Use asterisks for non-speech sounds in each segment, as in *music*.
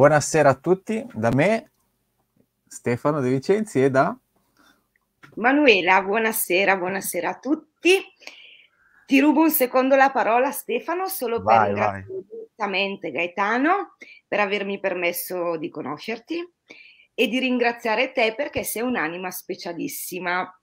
Buonasera a tutti, da me Stefano De Vicenzi e da Manuela, buonasera, buonasera a tutti. Ti rubo un secondo la parola Stefano solo vai, per ringraziare Gaetano per avermi permesso di conoscerti e di ringraziare te perché sei un'anima specialissima.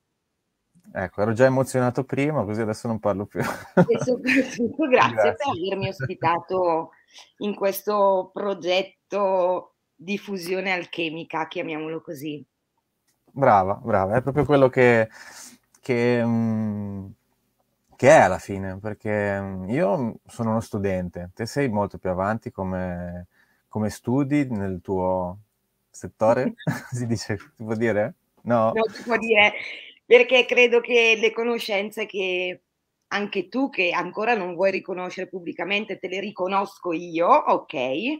Ecco, ero già emozionato prima, così adesso non parlo più. E soprattutto grazie, *laughs* grazie. per avermi ospitato in questo progetto di fusione alchemica, chiamiamolo così. Brava, brava, è proprio quello che, che, mm, che è alla fine, perché mm, io sono uno studente, te sei molto più avanti come, come studi nel tuo settore, *laughs* *laughs* si dice, si può dire? No, non si può dire, perché credo che le conoscenze che anche tu che ancora non vuoi riconoscere pubblicamente, te le riconosco io, ok?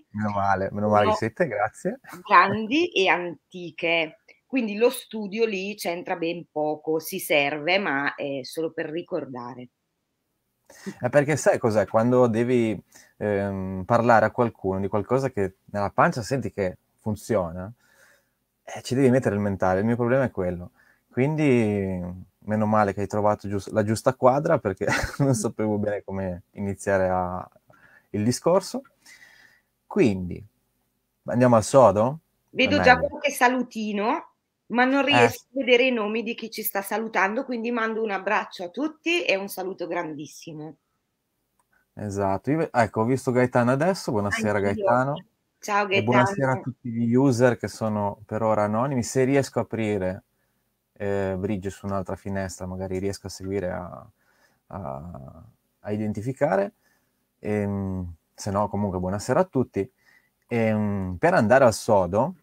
Meno male, meno male no, che siete, grazie. Grandi e antiche. Quindi lo studio lì c'entra ben poco, si serve, ma è solo per ricordare. È eh, perché sai cos'è? Quando devi ehm, parlare a qualcuno di qualcosa che nella pancia senti che funziona, eh, ci devi mettere il mentale. Il mio problema è quello. Quindi meno male che hai trovato giust- la giusta quadra perché *laughs* non sapevo bene come iniziare a- il discorso. Quindi, andiamo al sodo? Vedo già qualche salutino, ma non eh. riesco eh. a vedere i nomi di chi ci sta salutando, quindi mando un abbraccio a tutti e un saluto grandissimo. Esatto, Io, ecco, ho visto Gaetano adesso, buonasera Anch'io. Gaetano. Ciao Gaetano. E buonasera a tutti gli user che sono per ora anonimi. Se riesco a aprire eh, Brigio su un'altra finestra magari riesco a seguire a, a, a identificare. E, ehm, se no, comunque, buonasera a tutti. E, ehm, per andare al sodo,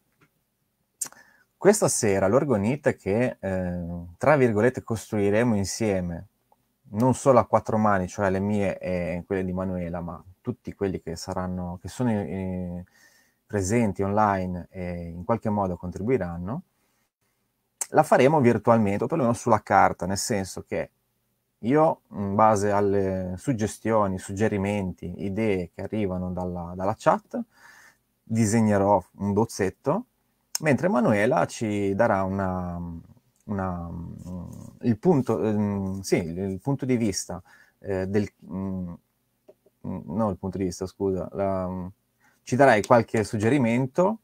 questa sera l'orgonita che, eh, tra virgolette, costruiremo insieme, non solo a quattro mani, cioè le mie e quelle di Manuela, ma tutti quelli che saranno, che sono eh, presenti online e in qualche modo contribuiranno, la faremo virtualmente, o perlomeno sulla carta, nel senso che io, in base alle suggestioni, suggerimenti, idee che arrivano dalla, dalla chat, disegnerò un bozzetto, mentre Manuela ci darà una, una, mm, il, punto, mm, sì, il, punto, di vista eh, del... Mm, no, il punto di vista, scusa. La, ci darai qualche suggerimento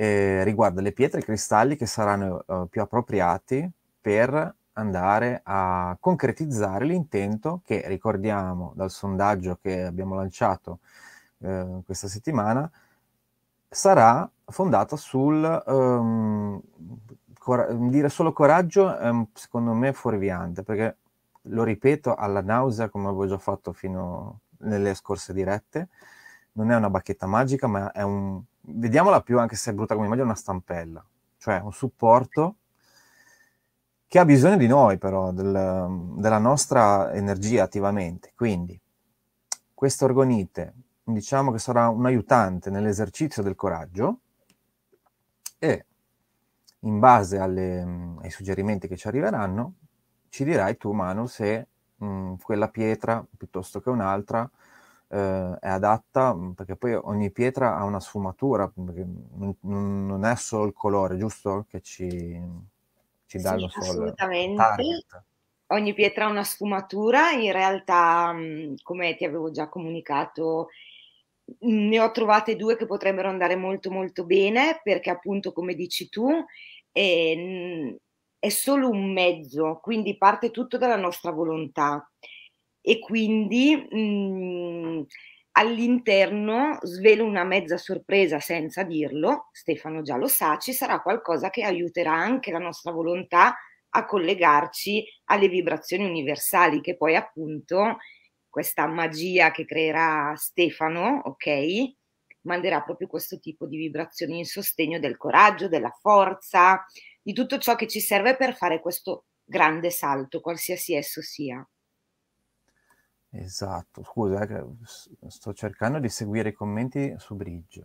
eh, riguarda le pietre e i cristalli che saranno eh, più appropriati per andare a concretizzare l'intento che ricordiamo dal sondaggio che abbiamo lanciato eh, questa settimana sarà fondata sul ehm, cora- dire solo coraggio ehm, secondo me fuorviante perché lo ripeto alla nausea come avevo già fatto fino nelle scorse dirette non è una bacchetta magica ma è un vediamola più, anche se è brutta come immagine, una stampella, cioè un supporto che ha bisogno di noi però, del, della nostra energia attivamente. Quindi questo orgonite diciamo che sarà un aiutante nell'esercizio del coraggio e in base alle, ai suggerimenti che ci arriveranno ci dirai tu Manu se mh, mm, quella pietra piuttosto che un'altra eh, è adatta, mm, perché poi ogni pietra ha una sfumatura, mm, non, non, è solo il colore, giusto? Che ci, ci dà sì, lo solo assolutamente. Target. Ogni pietra ha una sfumatura, in realtà, mm, come ti avevo già comunicato, ne ho trovate due che potrebbero andare molto molto bene, perché appunto, come dici tu, è, è solo un mezzo, quindi parte tutto dalla nostra volontà e quindi mh, mhmm, all'interno svelo una mezza sorpresa senza dirlo, Stefano già lo sa, ci sarà qualcosa che aiuterà anche la nostra volontà a collegarci alle vibrazioni universali che poi appunto questa magia che creerà Stefano, ok? Manderà proprio questo tipo di vibrazioni in sostegno del coraggio, della forza, di tutto ciò che ci serve per fare questo grande salto, qualsiasi esso sia. Esatto, scusa, eh, sto cercando di seguire i commenti su Bridge.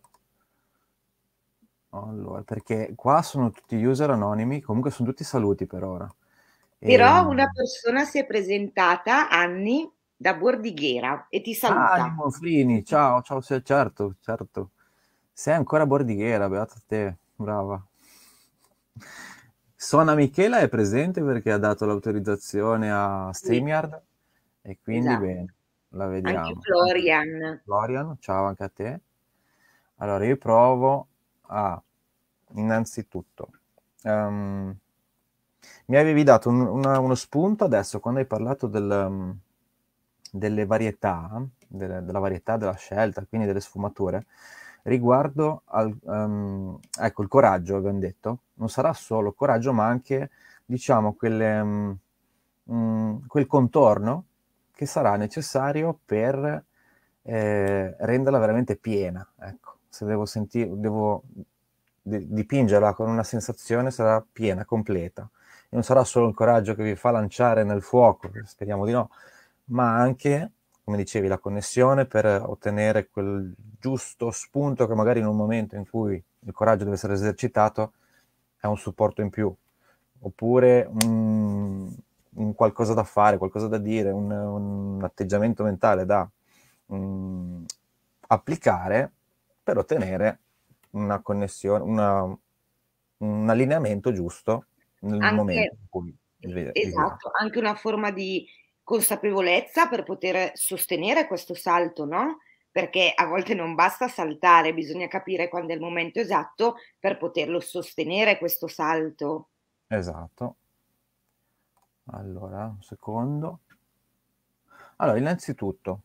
Allora, perché qua sono tutti user anonimi, comunque sono tutti saluti per ora. E... Però ehm una persona si è presentata, Anni, da Bordighera e ti saluta. Ah, Monfrini, ciao, ciao, certo, certo. Sei ancora Bordighera, beata te, brava. Sona Michela è presente perché ha dato l'autorizzazione a StreamYard. Sì e quindi esatto. bene, la vediamo. Anche Florian. Florian, ciao anche a te. Allora, io provo a, innanzitutto, um, mi avevi dato un, una, uno spunto adesso quando hai parlato del, mm, delle varietà, delle, della varietà della scelta, quindi delle sfumature, riguardo al, um, ecco, il coraggio, abbiamo detto, non sarà solo coraggio, ma anche, diciamo, quelle, um, quel contorno che sarà necessario per eh, renderla veramente piena. Ecco, se devo, sentire, devo de- dipingerla con una sensazione sarà piena, completa. E non sarà solo il coraggio che vi fa lanciare nel fuoco, speriamo di no, ma anche, come dicevi, la connessione per ottenere quel giusto spunto che magari in un momento in cui il coraggio deve essere esercitato è un supporto in più. Oppure un, mm, un qualcosa da fare, qualcosa da dire, un, un atteggiamento mentale da um, applicare per ottenere una connessione, una, un allineamento giusto nel anche, momento in cui... Il, esatto, il anche una forma di consapevolezza per poter sostenere questo salto, no? Perché a volte non basta saltare, bisogna capire quando è il momento esatto per poterlo sostenere questo salto. Esatto, allora, un secondo. Allora, innanzitutto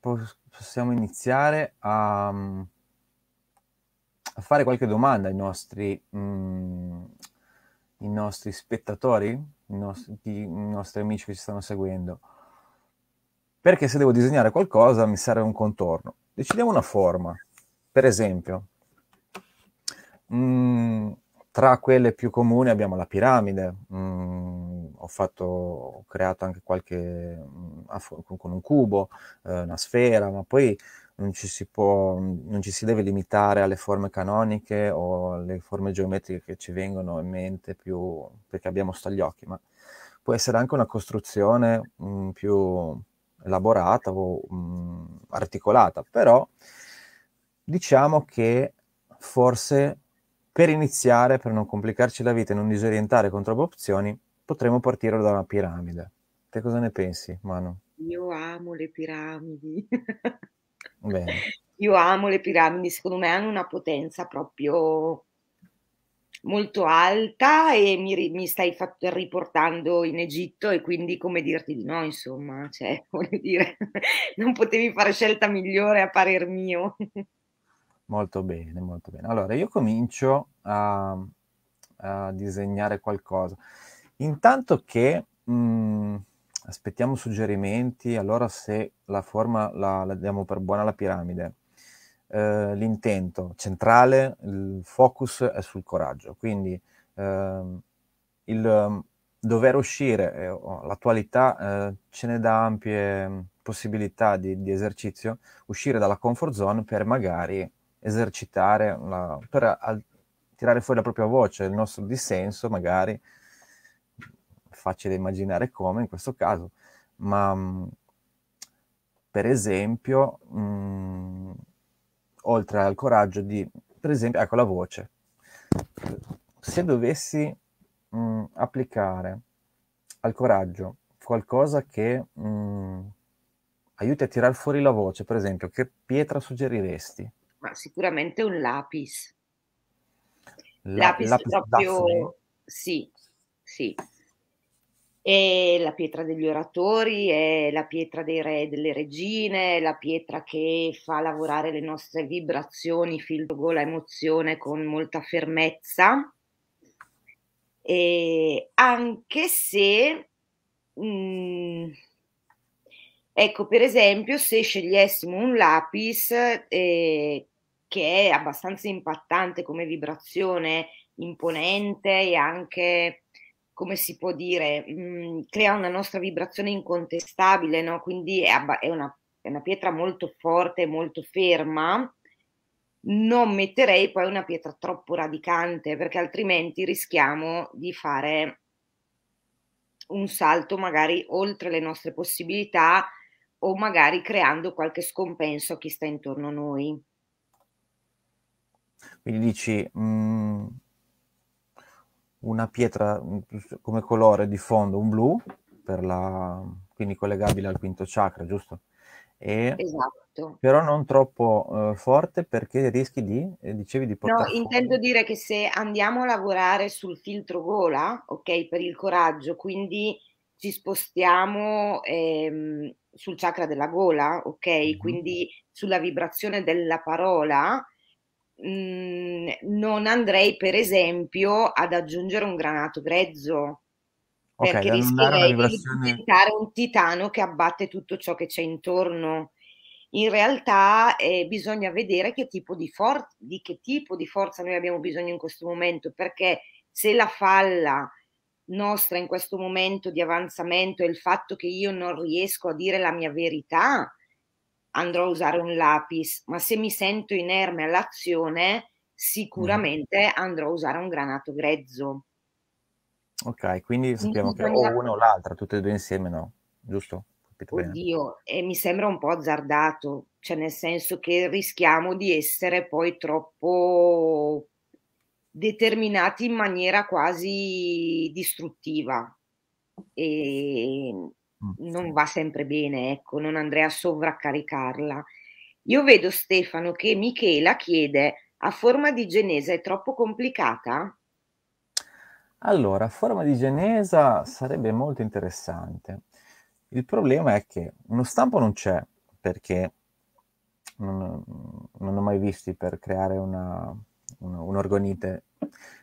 possiamo iniziare a, a fare qualche domanda ai nostri, mm, ai nostri spettatori, i nostri, ai nostri amici che ci stanno seguendo. Perché se devo disegnare qualcosa mi serve un contorno. Decidiamo una forma, per esempio. Mm, tra quelle più comuni abbiamo la piramide, mm, ho, fatto, ho creato anche qualche mm, con un cubo, eh, una sfera, ma poi non ci, si può, mm, non ci si deve limitare alle forme canoniche o alle forme geometriche che ci vengono in mente più perché abbiamo sta agli occhi, ma può essere anche una costruzione mh, mm, più elaborata o mh, articolata, però diciamo che forse per iniziare, per non complicarci la vita e non disorientare con troppe opzioni, potremmo partire da una piramide. Te cosa ne pensi, Manu? Io amo le piramidi. Bene. *laughs* Io amo le piramidi, secondo me hanno una potenza proprio molto alta e mi, mi stai fat- riportando in Egitto e quindi come dirti di no, insomma, cioè, *laughs* voglio dire, *laughs* non potevi fare scelta migliore a parer mio. Molto bene, molto bene. Allora, io comincio a, a disegnare qualcosa. Intanto che mh, mm, aspettiamo suggerimenti, allora se la forma la, la diamo per buona la piramide, eh, l'intento centrale, il focus è sul coraggio, quindi eh, il mm, dover uscire, eh, l'attualità eh, ce ne dà ampie mm, possibilità di, di, esercizio, uscire dalla comfort zone per magari esercitare, una, per al, tirare fuori la propria voce, il nostro dissenso magari, facile immaginare come in questo caso, ma mm, per esempio, mh, mm, oltre al coraggio di, per esempio, ecco la voce. Se dovessi mh, mm, applicare al coraggio qualcosa che aiuti a tirar fuori la voce, per esempio, che pietra suggeriresti? Ma sicuramente un lapis. La, lapis, lapis proprio... Daphne. Sì, sì, è la pietra degli oratori, è la pietra dei re e delle regine, è la pietra che fa lavorare le nostre vibrazioni, filgo la emozione con molta fermezza. E anche se, mh, mm, ecco, per esempio, se scegliessimo un lapis eh, che è abbastanza impattante come vibrazione, imponente e anche come si può dire, mh, mm, crea una nostra vibrazione incontestabile, no? quindi è, abba- è, una, è una pietra molto forte, molto ferma, non metterei poi una pietra troppo radicante perché altrimenti rischiamo di fare un salto magari oltre le nostre possibilità o magari creando qualche scompenso a chi sta intorno a noi. Quindi dici, mh, mm, una pietra come colore di fondo, un blu, la, quindi collegabile al quinto chakra, giusto? E, esatto. Però non troppo eh, forte perché rischi di, eh, dicevi, di portare... No, intendo fuori. dire che se andiamo a lavorare sul filtro gola, ok, per il coraggio, quindi ci spostiamo ehm, sul chakra della gola, ok, mm-hmm. quindi sulla vibrazione della parola, Mm, non andrei per esempio ad aggiungere un granato grezzo okay, perché rischierei vibrazione... di diventare un titano che abbatte tutto ciò che c'è intorno. In realtà eh, bisogna vedere che tipo di, for- di che tipo di forza noi abbiamo bisogno in questo momento, perché se la falla nostra in questo momento di avanzamento è il fatto che io non riesco a dire la mia verità, andrò a usare un lapis, ma se mi sento inerme all'azione, sicuramente mm. andrò a usare un granato grezzo. Ok, quindi sappiamo quindi, che o una o l'altra, tutte e due insieme no, giusto? Capito Oddio, bene. e mi sembra un po' azzardato, cioè nel senso che rischiamo di essere poi troppo determinati in maniera quasi distruttiva. E Mm. non va sempre bene, ecco, non andrei a sovraccaricarla. Io vedo Stefano che Michela chiede, a forma di genesa è troppo complicata? Allora, a forma di genesa sarebbe molto interessante. Il problema è che uno stampo non c'è, perché non, non ho mai visto per creare una, una, un'orgonite.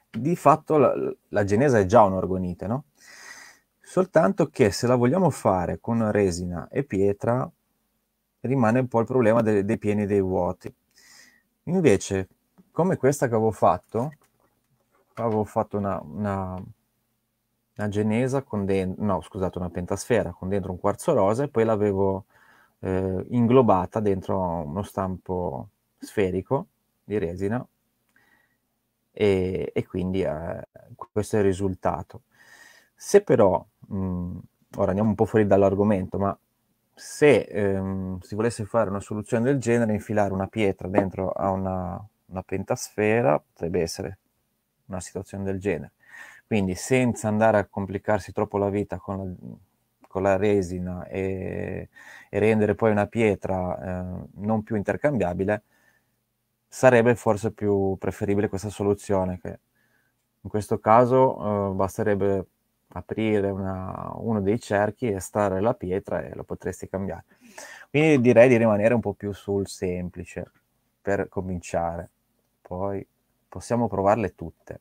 Di fatto la, la genesa è già un'orgonite, no? soltanto che se la vogliamo fare con resina e pietra rimane un po' il problema dei, dei pieni e dei vuoti. Invece, come questa che avevo fatto, avevo fatto una, una, una genesa con dentro, no scusate, una pentasfera con dentro un quarzo rosa e poi l'avevo eh, inglobata dentro uno stampo sferico di resina e, e quindi eh, questo è il risultato. Se però mh, mm, ora andiamo un po' fuori dall'argomento, ma se ehm, si volesse fare una soluzione del genere, infilare una pietra dentro a una, una pentasfera potrebbe essere una situazione del genere. Quindi senza andare a complicarsi troppo la vita con la, con la resina e, e, rendere poi una pietra eh, non più intercambiabile, sarebbe forse più preferibile questa soluzione che in questo caso eh, basterebbe aprire una, uno dei cerchi, estrarre la pietra e lo potresti cambiare. Quindi direi di rimanere un po' più sul semplice per cominciare. Poi possiamo provarle tutte.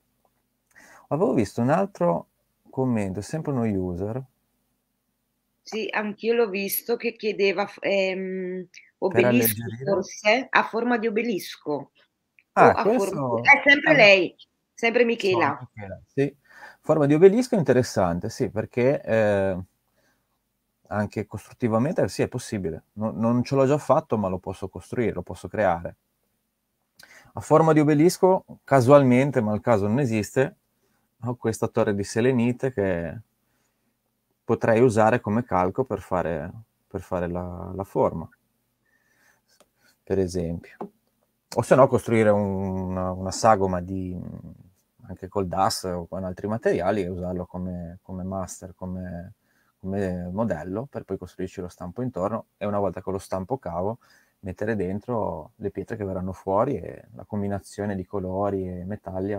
Avevo visto un altro commento, sempre uno user. Sì, anch'io l'ho visto che chiedeva ehm, obelisco forse a forma di obelisco. Ah, questo... forma... È eh, sempre ah, lei, sempre Michela. Sì, Forma di obelisco interessante, sì, perché eh, anche costruttivamente sì, è possibile. No, non ce l'ho già fatto, ma lo posso costruire, lo posso creare. A forma di obelisco, casualmente, ma il caso non esiste, ho questa torre di selenite che potrei usare come calco per fare, per fare la, la forma, per esempio. O se no costruire un, una, una sagoma di, anche col DAS o con altri materiali e usarlo come, come master, come, come, modello per poi costruirci lo stampo intorno e una volta che lo stampo cavo mettere dentro le pietre che verranno fuori e la combinazione di colori e metalli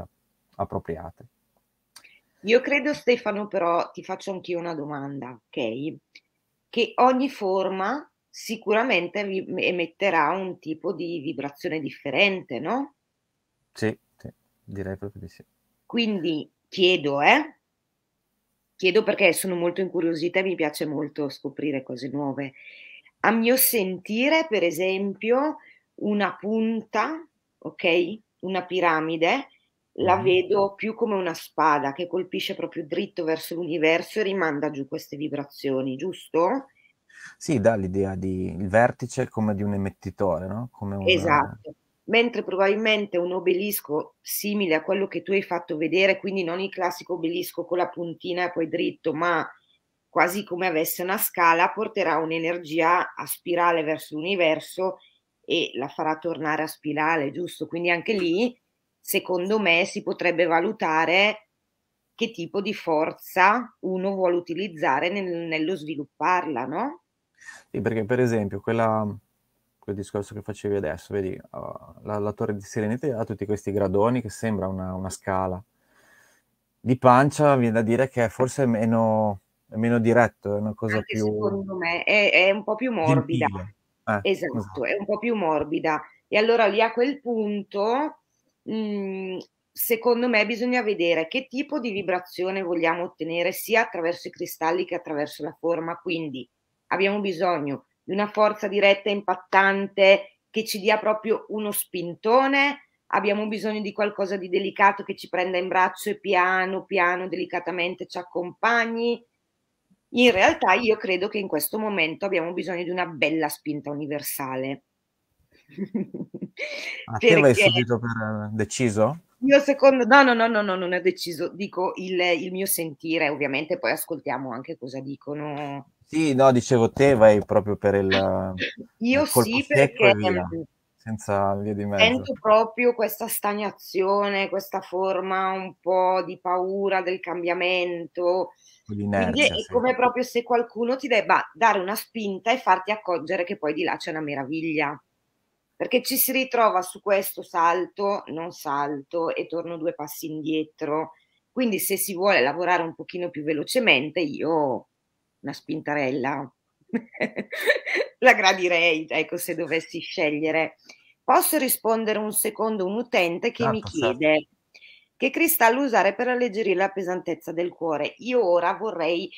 appropriate. Io credo Stefano però ti faccio anch'io una domanda, ok? Che ogni forma sicuramente emetterà un tipo di vibrazione differente, no? Sì, sì direi proprio di sì. Quindi chiedo, eh? Chiedo perché sono molto incuriosita e mi piace molto scoprire cose nuove. A mio sentire, per esempio, una punta, ok? Una piramide, la mm-hmm. vedo più come una spada che colpisce proprio dritto verso l'universo e rimanda giù queste vibrazioni, giusto? Sì, dà l'idea di il vertice come di un emettitore, no? Una... Esatto mentre probabilmente un obelisco simile a quello che tu hai fatto vedere, quindi non il classico obelisco con la puntina e poi dritto, ma quasi come avesse una scala, porterà un'energia a spirale verso l'universo e la farà tornare a spirale, giusto? Quindi anche lì, secondo me, si potrebbe valutare che tipo di forza uno vuole utilizzare nel, nello svilupparla, no? Sì, perché per esempio quella, quel discorso che facevi adesso, vedi uh, la, la, torre di Serenity ha tutti questi gradoni che sembra una, una, scala. Di pancia viene da dire che è forse meno, è meno diretto, è una cosa Anche più... Secondo me è, è, un po' più morbida. Eh, esatto, esatto, è un esatto. po' più morbida. E allora lì a quel punto, mh, mm, secondo me, bisogna vedere che tipo di vibrazione vogliamo ottenere sia attraverso i cristalli che attraverso la forma. Quindi abbiamo bisogno di una forza diretta impattante che ci dia proprio uno spintone, abbiamo bisogno di qualcosa di delicato che ci prenda in braccio e piano, piano, delicatamente ci accompagni. In realtà io credo che in questo momento abbiamo bisogno di una bella spinta universale. Ah, *laughs* te l'hai subito per eh, deciso? Io secondo no, no, no, no, no non ho deciso, dico il, il mio sentire, ovviamente poi ascoltiamo anche cosa dicono sì, no, dicevo te vai proprio per il... Io il sì, perché via, senza via di mezzo. sento proprio questa stagnazione, questa forma un po' di paura del cambiamento. Quindi è sì. come proprio se qualcuno ti debba dare una spinta e farti accorgere che poi di là c'è una meraviglia. Perché ci si ritrova su questo salto, non salto, e torno due passi indietro. Quindi se si vuole lavorare un pochino più velocemente, io una spintarella *laughs* la gradirei, ecco, se dovessi scegliere. Posso rispondere un secondo un utente che ah, mi certo, certo. chiede certo. che cristallo usare per alleggerire la pesantezza del cuore? Io ora vorrei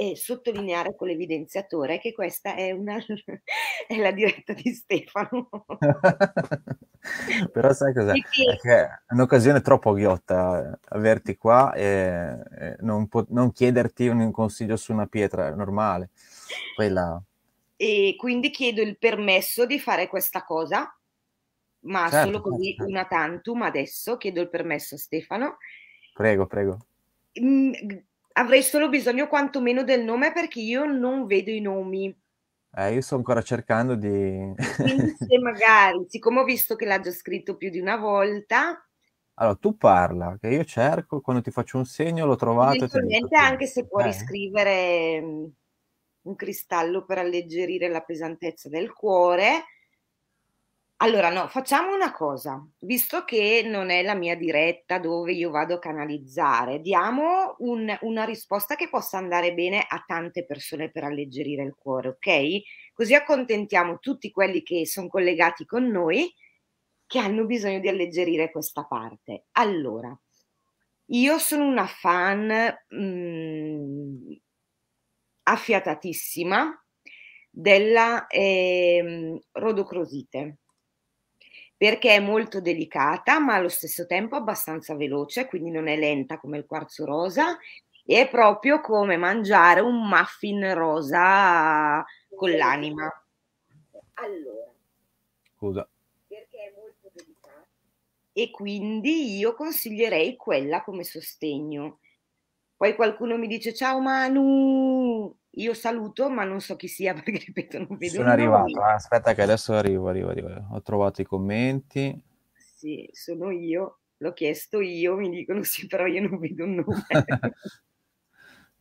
e sottolineare con l'evidenziatore che questa è, una, *laughs* è la diretta di Stefano. *laughs* Però sai cos'è? Perché è un'occasione troppo ghiotta eh, averti qua e non, po- non chiederti un consiglio su una pietra, è normale. Quella... E quindi chiedo il permesso di fare questa cosa, ma certo, solo certo, così certo. una tantum adesso, chiedo il permesso a Stefano. Prego, prego mm, avrei solo bisogno quantomeno del nome perché io non vedo i nomi. Eh, io sto ancora cercando di... Quindi se *laughs* magari, siccome ho visto che l'ha già scritto più di una volta... Allora, tu parla, che io cerco, quando ti faccio un segno l'ho trovato... Eventualmente anche se puoi eh. scrivere mm, un cristallo per alleggerire la pesantezza del cuore, allora, no, facciamo una cosa, visto che non è la mia diretta dove io vado a canalizzare, diamo un- una risposta che possa andare bene a tante persone per alleggerire il cuore, ok? Così accontentiamo tutti quelli che sono collegati con noi che hanno bisogno di alleggerire questa parte. Allora, io sono una fan mh, mm, affiatatissima della eh, rodocrosite perché è molto delicata ma allo stesso tempo abbastanza veloce, quindi non è lenta come il quarzo rosa e è proprio come mangiare un muffin rosa con l'anima. Allora, scusa. Perché è molto delicata. E quindi io consiglierei quella come sostegno. Poi qualcuno mi dice ciao Manu, io saluto, ma non so chi sia *laughs* perché ripeto, non vedo. Sono arrivato. Ah, aspetta, che adesso arrivo, arrivo, arrivo. Ho trovato i commenti. Sì, sono io. L'ho chiesto io, mi dicono sì, però io non vedo un nome.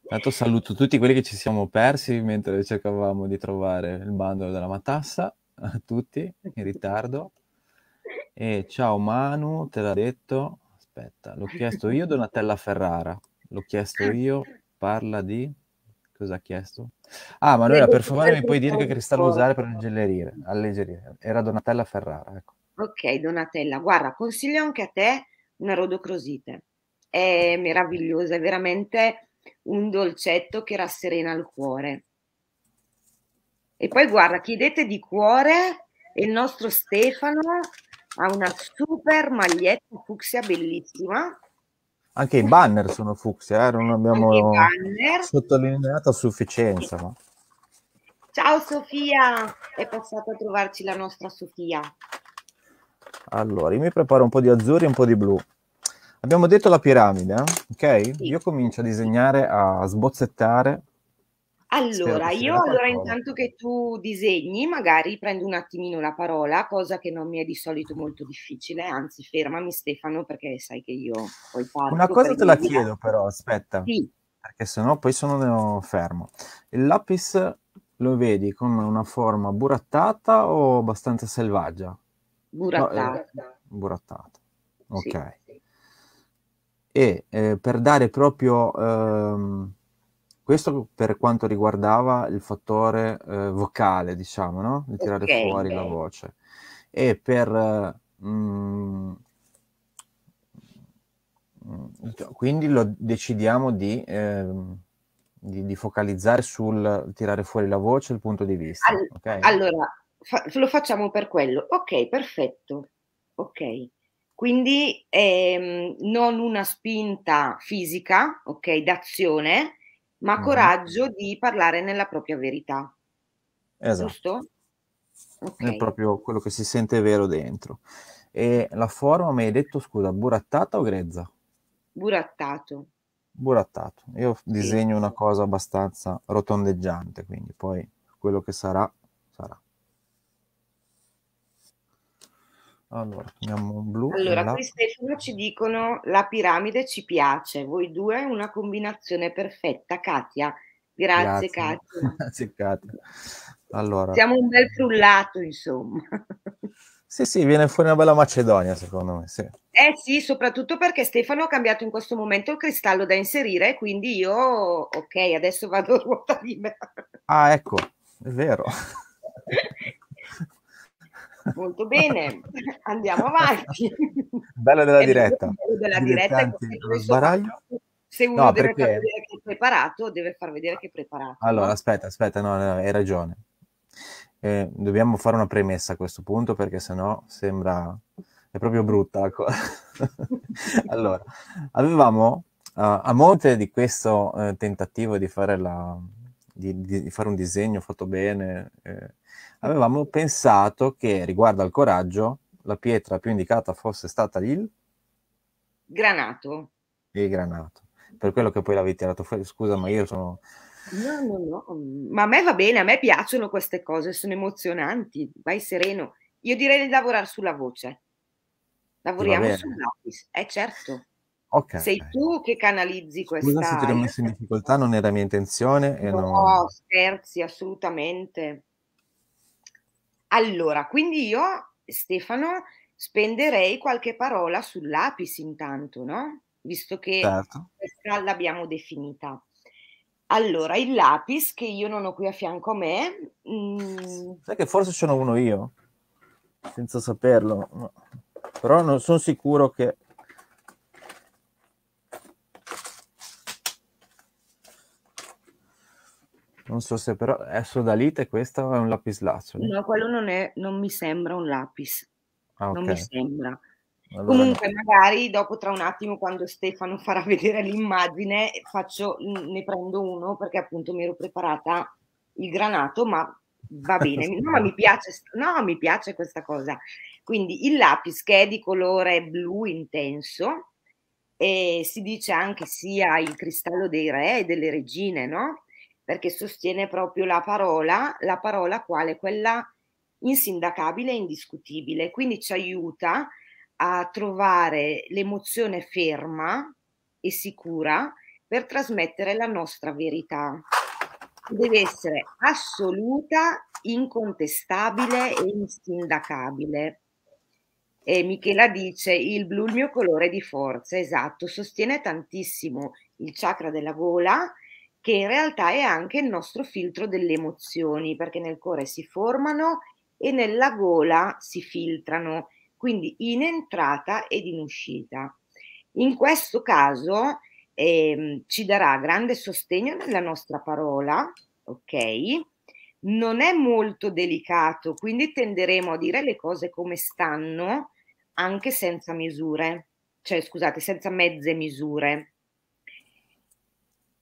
Intanto *laughs* saluto tutti quelli che ci siamo persi mentre cercavamo di trovare il bandolo della matassa. A *laughs* tutti in ritardo. E ciao Manu, te l'ha detto. Aspetta, l'ho chiesto io, Donatella Ferrara. L'ho chiesto io. Parla di Cosa ha chiesto? Ah, ma allora per favore mi puoi dire che cristallo usare per alleggerire? alleggerire? Era Donatella Ferrara, ecco. Ok, Donatella, guarda, consiglio anche a te una rodocrosite. È meravigliosa, è veramente un dolcetto che rasserena il cuore. E poi guarda, chiedete di cuore e il nostro Stefano ha una super maglietta fucsia bellissima anche i banner sono fucsia, eh? non abbiamo sottolineato a sufficienza. Ma... Ciao Sofia, è passata a trovarci la nostra Sofia. Allora, io mi preparo un po' di azzurri e un po' di blu. Abbiamo detto la piramide, eh? ok? Sì. Io comincio a disegnare, a sbozzettare allora, io allora intanto che tu disegni, magari prendo un attimino la parola, cosa che non mi è di solito molto difficile, anzi fermami Stefano perché sai che io poi parlo. Una cosa te la via. chiedo però, aspetta, sì. perché sennò poi sono fermo. Il lapis lo vedi come una forma burattata o abbastanza selvaggia? Burattata. No, eh, burattata, ok. Sì. E eh, per dare proprio... Ehm, questo per quanto riguardava il fattore eh, vocale, diciamo, no? Di tirare okay, fuori okay. la voce. E per... Eh, mm, cioè, quindi lo decidiamo di, eh, di, di, focalizzare sul tirare fuori la voce il punto di vista. All- okay? Allora, fa- lo facciamo per quello. Ok, perfetto. Ok. Quindi ehm, non una spinta fisica, ok, d'azione, ma mm-hmm. coraggio di parlare nella propria verità. Esatto. Giusto? Okay. È proprio quello che si sente vero dentro. E la forma mi hai detto, scusa, burattata o grezza? Burattato. Burattato. Io sì. disegno una cosa abbastanza rotondeggiante, quindi poi quello che sarà, sarà. Allora, prendiamo un blu. Allora, qui Stefano ci dicono la piramide ci piace, voi due una combinazione perfetta, Katia. Grazie, Grazie. Katia. *laughs* Grazie Katia. Allora. Siamo un bel frullato, insomma. Sì, sì, viene fuori una bella Macedonia, secondo me. Sì. Eh sì, soprattutto perché Stefano ha cambiato in questo momento il cristallo da inserire, quindi io, ok, adesso vado a ruota libera. Ah, ecco, è vero. *laughs* Molto bene, andiamo avanti. *laughs* Bella della diretta. Bello della diretta sbaraglio. Se uno no, deve perché... far vedere che è preparato, deve far vedere che è preparato. Allora, no? aspetta, aspetta, no, no hai ragione. Eh, dobbiamo fare una premessa a questo punto perché sennò sembra è proprio brutta la cosa. *laughs* allora, avevamo uh, a monte di questo uh, tentativo di fare, la, di, di fare, un disegno fatto bene, eh, avevamo pensato che riguardo al coraggio la pietra più indicata fosse stata il granato. Il granato. Per quello che poi l'avete tirato fuori, scusa, ma io sono No, no, no, ma a me va bene, a me piacciono queste cose, sono emozionanti, vai sereno. Io direi di lavorare sulla voce. Lavoriamo sul lapis, eh certo. Okay. Sei tu che canalizzi questa... Scusa se ti ho messo in difficoltà, non era mia intenzione. no, non... scherzi, assolutamente. Allora, quindi io, Stefano, spenderei qualche parola sull'Apis intanto, no? Visto che certo. questa l'abbiamo definita. Allora, il lapis che io non ho qui a fianco a me. Mm... Sai che forse sono uno io, senza saperlo, però non sono sicuro che non so se però è sodalite questo o è un lapislazzuli? No, quello non è, non mi sembra un lapis. Ah, okay. Non mi sembra. Allora... Comunque, magari dopo tra un attimo, quando Stefano *laughs* farà vedere l'immagine, faccio, ne prendo uno perché appunto mi ero preparata il granato, ma va *laughs* bene. No, mi piace, no, mi piace questa cosa. Quindi il lapis che è di colore blu intenso, e si dice anche sia il cristallo dei re e delle regine, no? perché sostiene proprio la parola, la parola quale quella insindacabile e indiscutibile, quindi ci aiuta a trovare l'emozione ferma e sicura per trasmettere la nostra verità. Deve essere assoluta, incontestabile e insindacabile. E Michela dice il blu è il mio colore di forza, esatto, sostiene tantissimo il chakra della gola che in realtà è anche il nostro filtro delle emozioni, perché nel cuore si formano e nella gola si filtrano, quindi in entrata ed in uscita. In questo caso ehm, ci darà grande sostegno nella nostra parola, ok? Non è molto delicato, quindi tenderemo a dire le cose come stanno, anche senza misure, cioè scusate, senza mezze misure.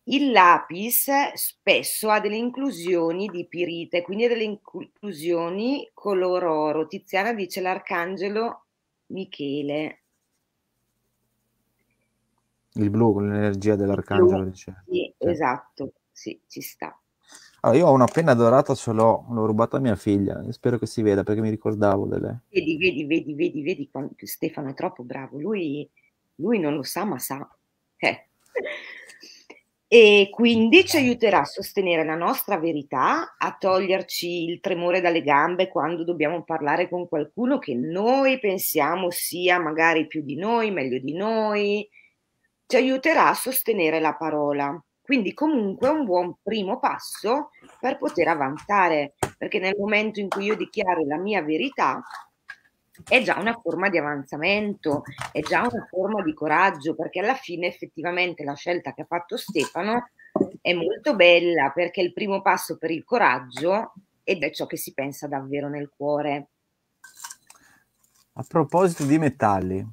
Il lapis spesso ha delle inclusioni di pirite, quindi delle inclusioni color oro. Tiziana dice l'arcangelo Michele. Il blu con l'energia dell'arcangelo. Blu, dice. Sì, sì, esatto, sì, ci sta. Allora, io ho una penna dorata, ce l'ho, l'ho rubata a mia figlia, spero che si veda perché mi ricordavo delle... Vedi, vedi, vedi, vedi, vedi, Stefano è troppo bravo, lui, lui non lo sa ma sa. Eh e quindi ci aiuterà a sostenere la nostra verità, a toglierci il tremore dalle gambe quando dobbiamo parlare con qualcuno che noi pensiamo sia magari più di noi, meglio di noi, ci aiuterà a sostenere la parola. Quindi comunque è un buon primo passo per poter avanzare, perché nel momento in cui io dichiaro la mia verità, è già una forma di avanzamento, è già una forma di coraggio, perché alla fine effettivamente la scelta che ha fatto Stefano è molto bella perché è il primo passo per il coraggio ed è ciò che si pensa davvero nel cuore. A proposito di metalli,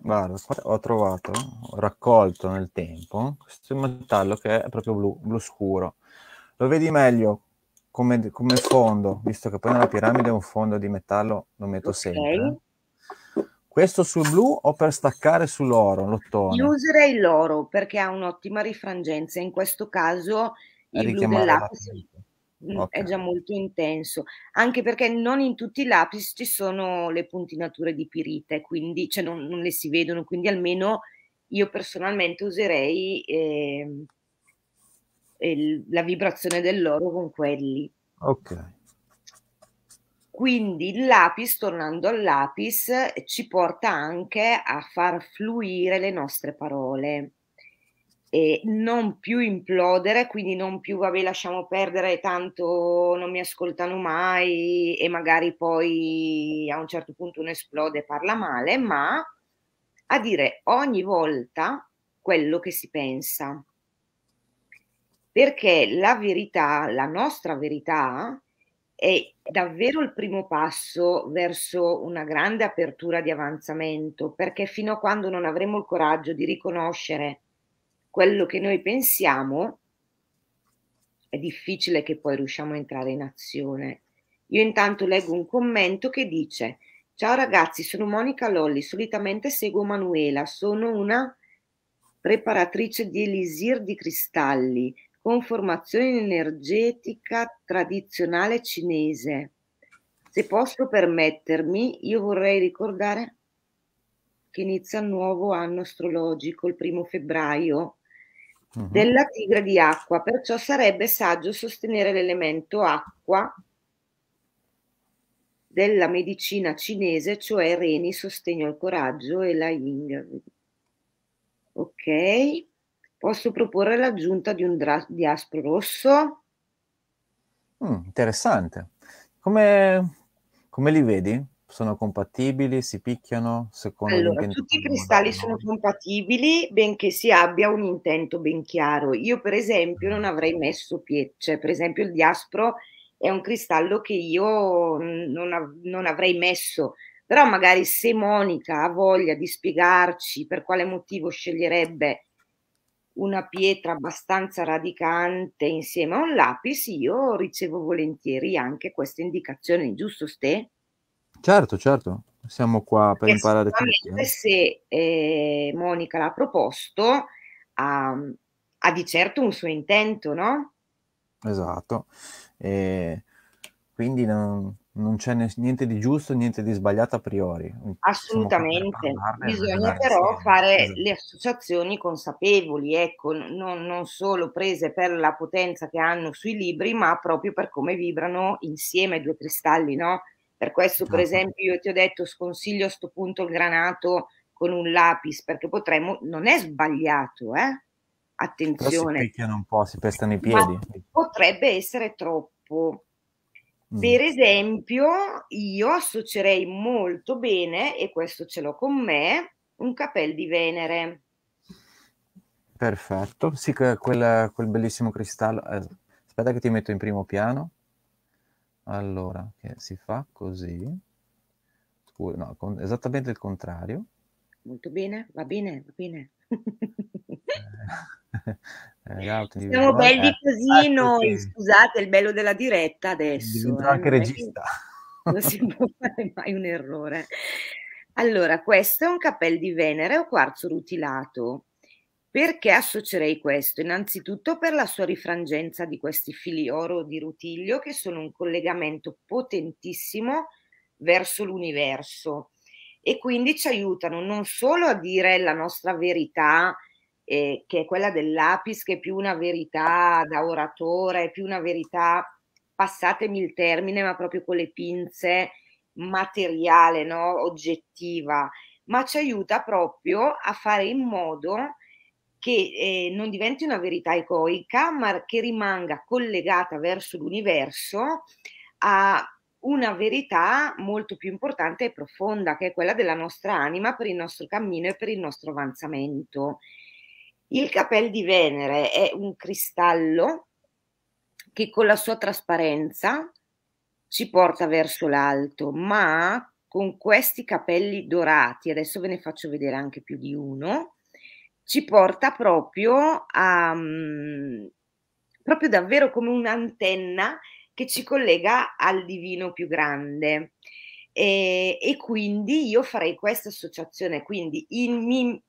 guarda, ho trovato, ho raccolto nel tempo questo metallo che è proprio blu, blu scuro. Lo vedi meglio come, come, fondo, visto che poi nella piramide un fondo di metallo lo metto okay. sempre. Questo sul blu o per staccare sull'oro, l'ottone? Io userei l'oro perché ha un'ottima rifrangenza. In questo caso il blu del lapis mm, okay. è già molto intenso, anche perché non in tutti i lapis ci sono le puntinature di pirite, quindi cioè non, non, le si vedono, quindi almeno io personalmente userei... Eh, il, la vibrazione dell'oro con quelli. Ok. Quindi il lapis, tornando al lapis, ci porta anche a far fluire le nostre parole e non più implodere, quindi non più vabbè lasciamo perdere tanto non mi ascoltano mai e magari poi a un certo punto uno esplode e parla male, ma a dire ogni volta quello che si pensa perché la verità, la nostra verità, è davvero il primo passo verso una grande apertura di avanzamento, perché fino a quando non avremo il coraggio di riconoscere quello che noi pensiamo, è difficile che poi riusciamo a entrare in azione. Io intanto leggo un commento che dice, ciao ragazzi, sono Monica Lolli, solitamente seguo Manuela, sono una preparatrice di elisir di cristalli con formazione energetica tradizionale cinese. Se posso permettermi, io vorrei ricordare che inizia il nuovo anno astrologico, il primo febbraio, uh-huh. della tigre di acqua, perciò sarebbe saggio sostenere l'elemento acqua della medicina cinese, cioè Reni, sostegno al coraggio e la Ying. Ok posso proporre l'aggiunta di un dra- di rosso. Mm, interessante. Come, come, li vedi? Sono compatibili? Si picchiano? Secondo allora, tutti i cristalli sono compatibili, benché si abbia un intento ben chiaro. Io, per esempio, non avrei mm. messo pietra, cioè, per esempio, il diaspro è un cristallo che io non, av- non avrei messo però magari se Monica ha voglia di spiegarci per quale motivo sceglierebbe una pietra abbastanza radicante insieme a un lapis, io ricevo volentieri anche queste indicazioni, giusto Ste? Certo, certo, siamo qua per Perché imparare. Tutti, eh. Se eh, Monica l'ha proposto, ha, ha, di certo un suo intento, no? Esatto, e quindi non, non c'è niente di giusto, niente di sbagliato a priori. Assolutamente, parlarne, bisogna però fare esatto. le associazioni consapevoli, ecco, non, non, solo prese per la potenza che hanno sui libri, ma proprio per come vibrano insieme i due cristalli, no? Per questo, per esatto. esempio, io ti ho detto sconsiglio a sto punto il granato con un lapis, perché potremmo, non è sbagliato, eh? Attenzione. Però si picchiano un po', si pestano i piedi. Ma potrebbe essere troppo Mm. Per esempio, io associerei molto bene, e questo ce l'ho con me, un capello di Venere. Perfetto, sì, quel, quel bellissimo cristallo. Eh, aspetta che ti metto in primo piano. Allora, che si fa così. Scusa, no, con, esattamente il contrario. Molto bene, va bene, va bene. *laughs* Eh, Gauti, eh, Siamo belli eh, così noi, che... scusate, il bello della diretta adesso. eh, anche regista. Non si può *laughs* fare mai un errore. Allora, questo è un cappello di Venere o quarzo rutilato. Perché associerei questo? Innanzitutto per la sua rifrangenza di questi fili oro di rutilio che sono un collegamento potentissimo verso l'universo e quindi ci aiutano non solo a dire la nostra verità, eh, che è quella dell'apis, che è più una verità da oratore, è più una verità, passatemi il termine, ma proprio con le pinze materiale, no? oggettiva, ma ci aiuta proprio a fare in modo che eh, non diventi una verità egoica, ma che rimanga collegata verso l'universo a una verità molto più importante e profonda, che è quella della nostra anima per il nostro cammino e per il nostro avanzamento. Il capello di Venere è un cristallo che con la sua trasparenza ci porta verso l'alto, ma con questi capelli dorati, adesso ve ne faccio vedere anche più di uno, ci porta proprio a mm, proprio davvero come un'antenna che ci collega al divino più grande. E, e quindi io farei questa associazione, quindi in, mi,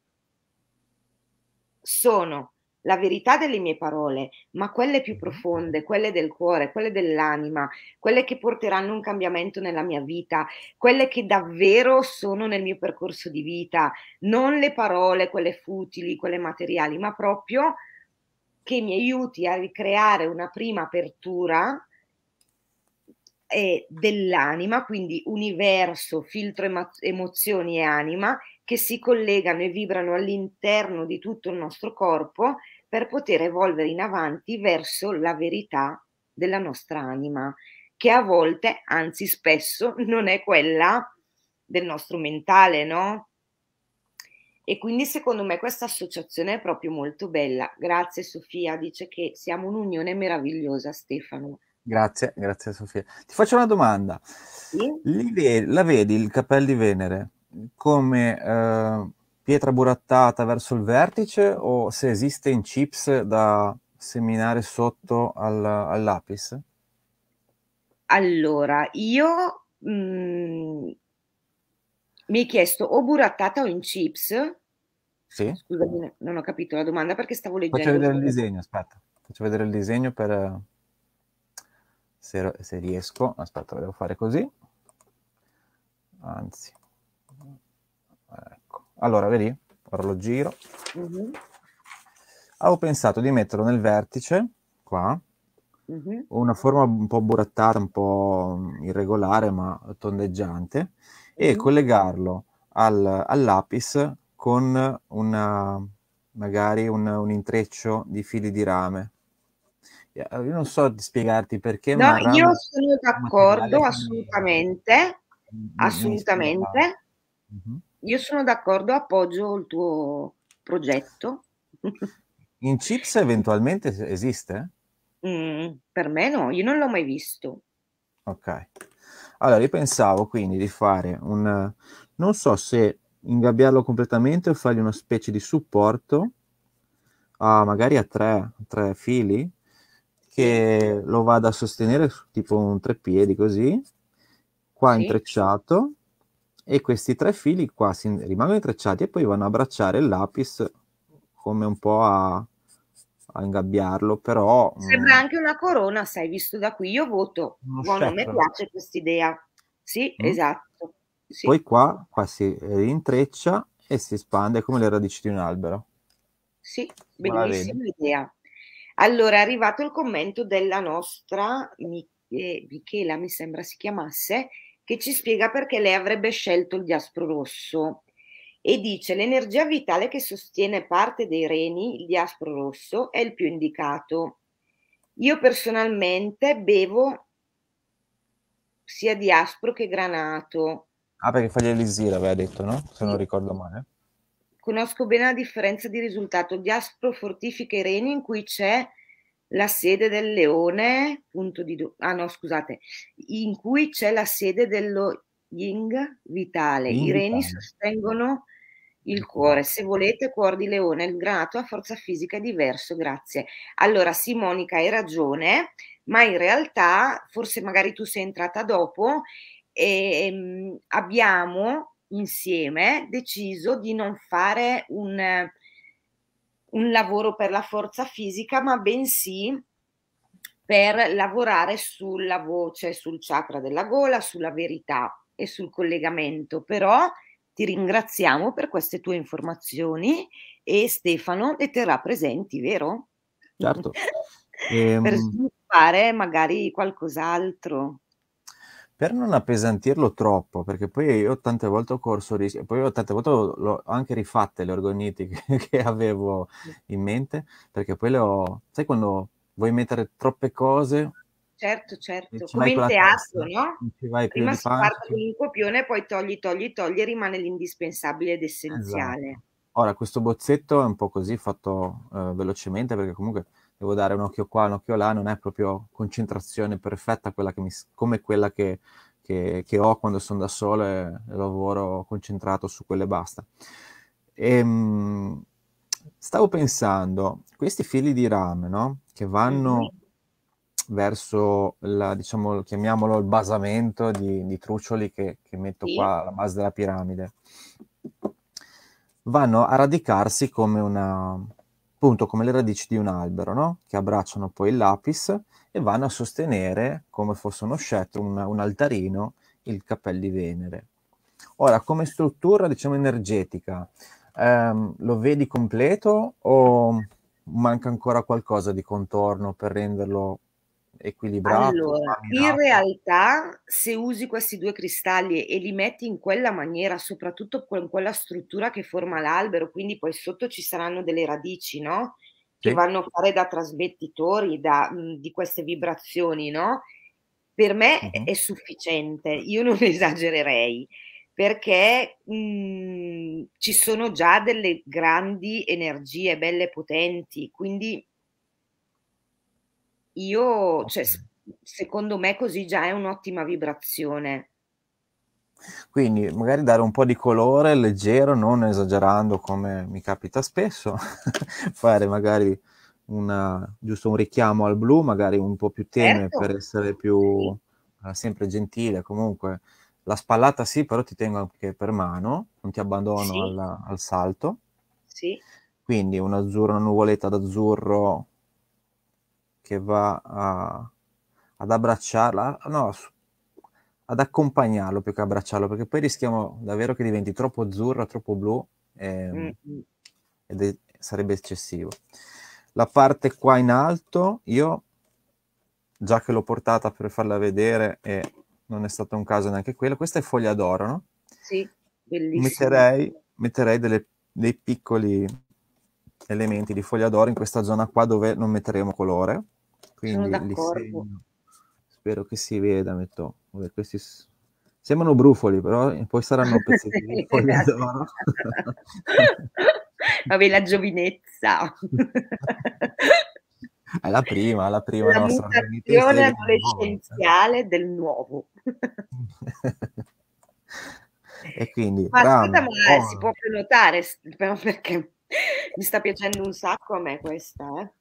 sono la verità delle mie parole, ma quelle più profonde, quelle del cuore, quelle dell'anima, quelle che porteranno un cambiamento nella mia vita, quelle che davvero sono nel mio percorso di vita, non le parole, quelle futili, quelle materiali, ma proprio che mi aiuti a ricreare una prima apertura eh, dell'anima, quindi universo, filtro, emo- emozioni e anima che si collegano e vibrano all'interno di tutto il nostro corpo per poter evolvere in avanti verso la verità della nostra anima, che a volte, anzi spesso, non è quella del nostro mentale, no? E quindi secondo me questa associazione è proprio molto bella. Grazie Sofia, dice che siamo un'unione meravigliosa Stefano. Grazie, grazie Sofia. Ti faccio una domanda. Sì? la vedi il capello di Venere? come eh, pietra burattata verso il vertice o se esiste in chips da seminare sotto al, lapis? Allora, io mh, mm, mi hai chiesto o burattata o in chips? Sì. Scusami, non ho capito la domanda perché stavo leggendo. Faccio vedere il disegno, aspetta. Faccio vedere il disegno per... Eh, se, se riesco. Aspetta, devo fare così. Anzi, allora, vedi? Ora lo giro. Mm-hmm. Avevo pensato di metterlo nel vertice, qua, mm-hmm. una forma un po' burattata, un po' irregolare, ma tondeggiante, mm-hmm. e mhm. collegarlo al, lapis con una, magari un, un, intreccio di fili di rame. Eh, io non so spiegarti perché, no, ma... Io sono d'accordo, assolutamente, assolutamente. Mi, mhm. mi io sono d'accordo, appoggio il tuo progetto. In chips eventualmente esiste? Mm, per me no, io non l'ho mai visto. Ok. Allora, io pensavo quindi di fare un... Non so se ingabbiarlo completamente o fargli una specie di supporto, a, magari a tre, tre fili, che lo vada a sostenere tipo un treppiedi così, qua sì. intrecciato, e questi tre fili qua si, rimangono intrecciati e poi vanno a abbracciare il lapis come un po' a, a ingabbiarlo, però... Mm. Sembra mh, anche una corona, sai, visto da qui io voto, buono, a me piace questa idea, sì, mm. esatto. Sì. Poi qua, qua si rintreccia e si espande come le radici di un albero. Sì, bellissima idea. Allora è arrivato il commento della nostra Mich- eh, Michela, mi sembra si chiamasse, che ci spiega perché lei avrebbe scelto il diaspro rosso e dice l'energia vitale che sostiene parte dei reni, il diaspro rosso, è il più indicato. Io personalmente bevo sia diaspro che granato. Ah, perché fa gli l'elisir, aveva detto, no? Se non ricordo male. Conosco bene la differenza di risultato. Il diaspro fortifica i reni in cui c'è la sede del leone, punto di do... ah no, scusate, in cui c'è la sede dello Ying vitale. I reni sostengono il cuore. Se volete, cuor di leone, il granato ha forza fisica è diverso, grazie. Allora, Simonica, hai ragione, ma in realtà, forse magari tu sei entrata dopo, ehm, abbiamo insieme deciso di non fare un un lavoro per la forza fisica, ma bensì per lavorare sulla voce, cioè sul chakra della gola, sulla verità e sul collegamento. Però ti ringraziamo per queste tue informazioni e Stefano le terrà presenti, vero? Certo. *laughs* Ehm, per sviluppare magari qualcos'altro per non appesantirlo troppo, perché poi io tante volte ho corso rischi, poi ho tante volte ho anche rifatte le orgoniti che, *laughs* che, avevo in mente, perché poi le ho, sai quando vuoi mettere troppe cose? Certo, certo, come in teatro, testa, no? Prima si parte con un copione, poi togli, togli, togli e rimane l'indispensabile ed essenziale. Esatto. Ora, questo bozzetto è un po' così fatto eh, velocemente, perché comunque devo dare un occhio qua, un occhio là, non è proprio concentrazione perfetta quella mi, come quella che, che, che, ho quando sono da solo e, lavoro concentrato su quelle basta. E, ehm, mh, stavo pensando, questi fili di rame, no? Che vanno mhm. verso la, diciamo, chiamiamolo il basamento di, di truccioli che, che metto sì. qua alla base della piramide, vanno a radicarsi come una, appunto come le radici di un albero, no? che abbracciano poi il lapis e vanno a sostenere, come fosse uno scettro, un, un altarino, il cappello di Venere. Ora, come struttura, diciamo, energetica, ehm, lo vedi completo o manca ancora qualcosa di contorno per renderlo equilibrato? Allora, in realtà se usi questi due cristalli e li metti in quella maniera, soprattutto con quella struttura che forma l'albero, quindi poi sotto ci saranno delle radici, no? Che sì. vanno a fare da trasmettitori da, mh, mhmm, di queste vibrazioni, no? Per me uh-huh. è sufficiente, io non *laughs* esagererei perché mh, mhmm, ci sono già delle grandi energie belle potenti, quindi io, cioè, secondo me così già è un'ottima vibrazione. Quindi magari dare un po' di colore leggero, non esagerando come mi capita spesso, *laughs* fare magari una, giusto un richiamo al blu, magari un po' più tenue certo. per essere più eh, sempre gentile. Comunque la spallata sì, però ti tengo anche per mano, non ti abbandono sì. al, al, salto. Sì. Quindi un azzurro, una nuvoletta d'azzurro che va a, ad abbracciarla, no, ad accompagnarlo più che abbracciarlo, perché poi rischiamo davvero che diventi troppo azzurra, troppo blu e, ehm, mm-hmm. ed è, sarebbe eccessivo. La parte qua in alto, io già che l'ho portata per farla vedere e non è stato un caso neanche quello, questa è foglia d'oro, no? Sì, bellissima. Metterei, metterei delle, dei piccoli elementi di foglia d'oro in questa zona qua dove non metteremo colore quindi Spero che si veda, metto. Vabbè, questi sembrano brufoli, però poi saranno *laughs* pezzetti di foglia esatto. d'oro. *laughs* Vabbè, la giovinezza. *laughs* È la prima, la prima la nostra mutazione adolescenziale del nuovo. e quindi ma ram, scusa, ma oh. si può prenotare però perché mi sta piacendo un sacco a me questa, eh.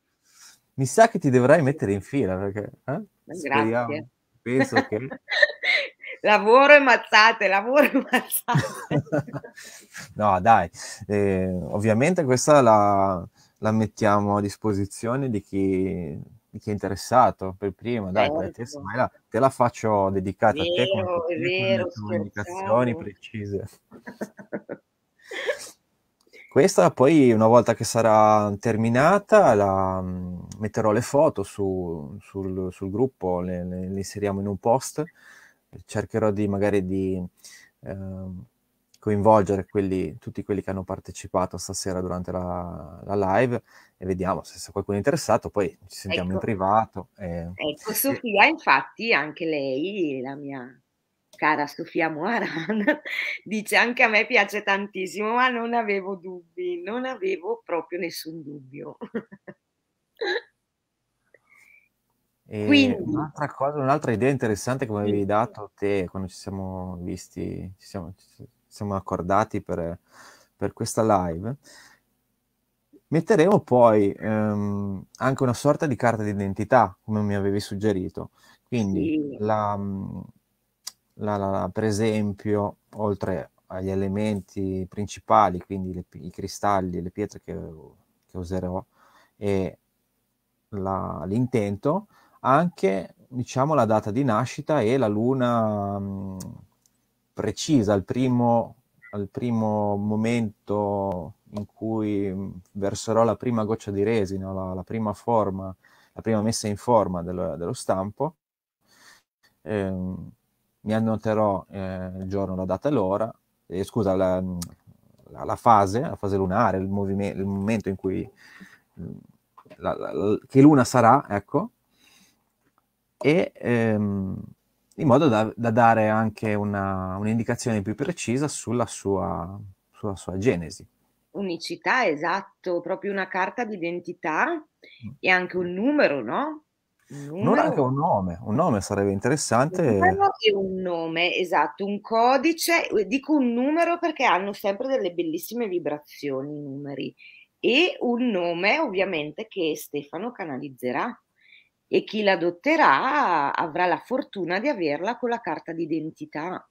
Mi sa che ti dovrai mettere in fila perché eh? Grazie. Penso che *laughs* lavoro e mazzate, lavoro e mazzate. *laughs* no, dai, eh, ovviamente questa la, la, mettiamo a disposizione di chi, di chi, è interessato per prima, dai, certo. te, la, te, la, faccio dedicata vero, a te con le comunicazioni precise. *laughs* Questa poi una volta che sarà terminata la, mm, metterò le foto su, sul, sul, gruppo, le, le, le, inseriamo in un post, cercherò di magari di eh, coinvolgere quelli, tutti quelli che hanno partecipato stasera durante la, la live e vediamo se c'è qualcuno interessato, poi ci sentiamo ecco. in privato. E... Ecco, Sofia infatti anche lei, la mia cara Sofia Moaran, *laughs* dice anche a me piace tantissimo, ma non avevo dubbi, non avevo proprio nessun dubbio. *laughs* Quindi, un'altra, cosa, un'altra idea interessante che mi avevi dato te quando ci siamo visti, ci siamo, ci siamo accordati per, per, questa live, metteremo poi ehm, anche una sorta di carta d'identità, come mi avevi suggerito. Quindi sì. la, mhmm, la, la, per esempio, oltre agli elementi principali, quindi le, i cristalli, le pietre che, che userò e la, l'intento, anche diciamo la data di nascita e la luna mh, mm, precisa, al primo, al primo momento in cui mm, verserò la prima goccia di resina, la, la prima forma, la prima messa in forma dello, dello stampo. Ehm, mi annoterò eh, il giorno, la data e l'ora, eh, scusa, la, la, la, fase, la fase lunare, il, movimento, il momento in cui mm, la, che luna sarà, ecco, e ehm, in modo da, da dare anche una, un'indicazione più precisa sulla sua, sulla sua genesi. Unicità, esatto, proprio una carta d'identità mm. e anche un numero, no? Non anche un nome, un nome sarebbe interessante. Un numero un nome, esatto, un codice, dico un numero perché hanno sempre delle bellissime vibrazioni i numeri e un nome ovviamente che Stefano canalizzerà e chi l'adotterà avrà la fortuna di averla con la carta d'identità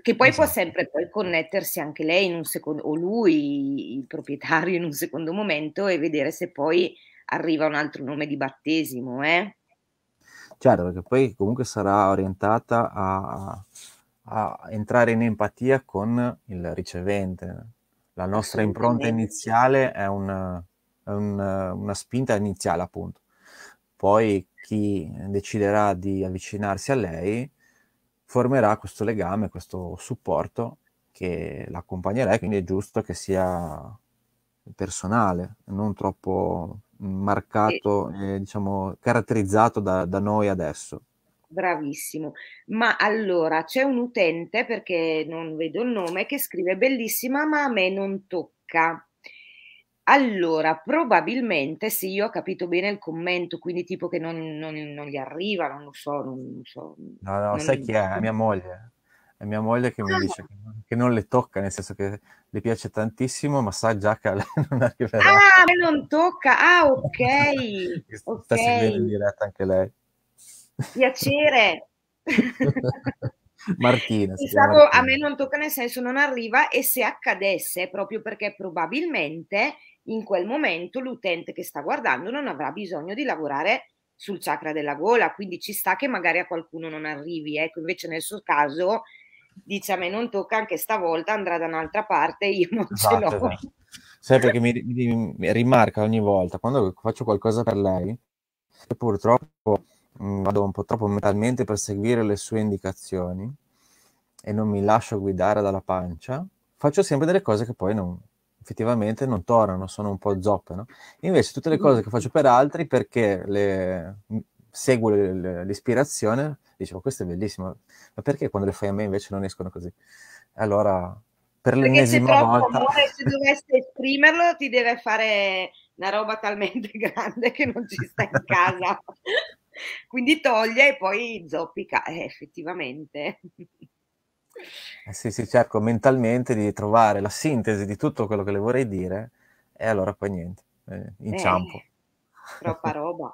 che poi esatto. può sempre poi connettersi anche lei in un secondo o lui il proprietario in un secondo momento e vedere se poi arriva un altro nome di battesimo, eh? Certo, perché poi comunque sarà orientata a, a entrare in empatia con il ricevente. La nostra impronta iniziale è, una, è una, una spinta iniziale, appunto. Poi chi deciderà di avvicinarsi a lei formerà questo legame, questo supporto che l'accompagnerà, quindi è giusto che sia personale, non troppo marcato, e... eh, diciamo, caratterizzato da, da noi adesso. Bravissimo. Ma allora c'è un utente, perché non vedo il nome, che scrive bellissima, ma a me non tocca. Allora, probabilmente, se io ho capito bene il commento, quindi tipo che non, non, non gli arriva, non lo so, non, lo so. No, no, sai chi è? Mia moglie è mia moglie che mi ah, dice che non le tocca, nel senso che le piace tantissimo, ma sa già che a lei *laughs* non arriverà. Ah, me non tocca, ah ok. *laughs* Sta okay. seguendo in diretta anche lei. Piacere. *laughs* Martina. Pensavo, Martina. A me non tocca nel senso non arriva e se accadesse proprio perché probabilmente in quel momento l'utente che sta guardando non avrà bisogno di lavorare sul chakra della gola, quindi ci sta che magari a qualcuno non arrivi, ecco, invece nel suo caso dice a me non tocca anche stavolta, andrà da un'altra parte, io non esatto, ce l'ho. Esatto. Sai perché mi, mi, mi, rimarca ogni volta quando faccio qualcosa per lei, purtroppo mh, mm, vado un po' troppo mentalmente per seguire le sue indicazioni e non mi lascio guidare dalla pancia, faccio sempre delle cose che poi non, effettivamente non tornano, sono un po' zoppe. No? Invece tutte le cose che faccio per altri perché le, seguo l'ispirazione, dicevo questo è bellissimo, ma perché quando le fai a me invece non escono così? Allora, per perché l'ennesima volta... Amore, *laughs* se dovesse esprimerlo ti deve fare una roba talmente *laughs* grande che non ci sta in casa. *laughs* Quindi toglie e poi zoppica, eh, effettivamente. Eh sì, sì, cerco mentalmente di trovare la sintesi di tutto quello che le vorrei dire e allora poi niente, eh, inciampo. Eh, troppa roba.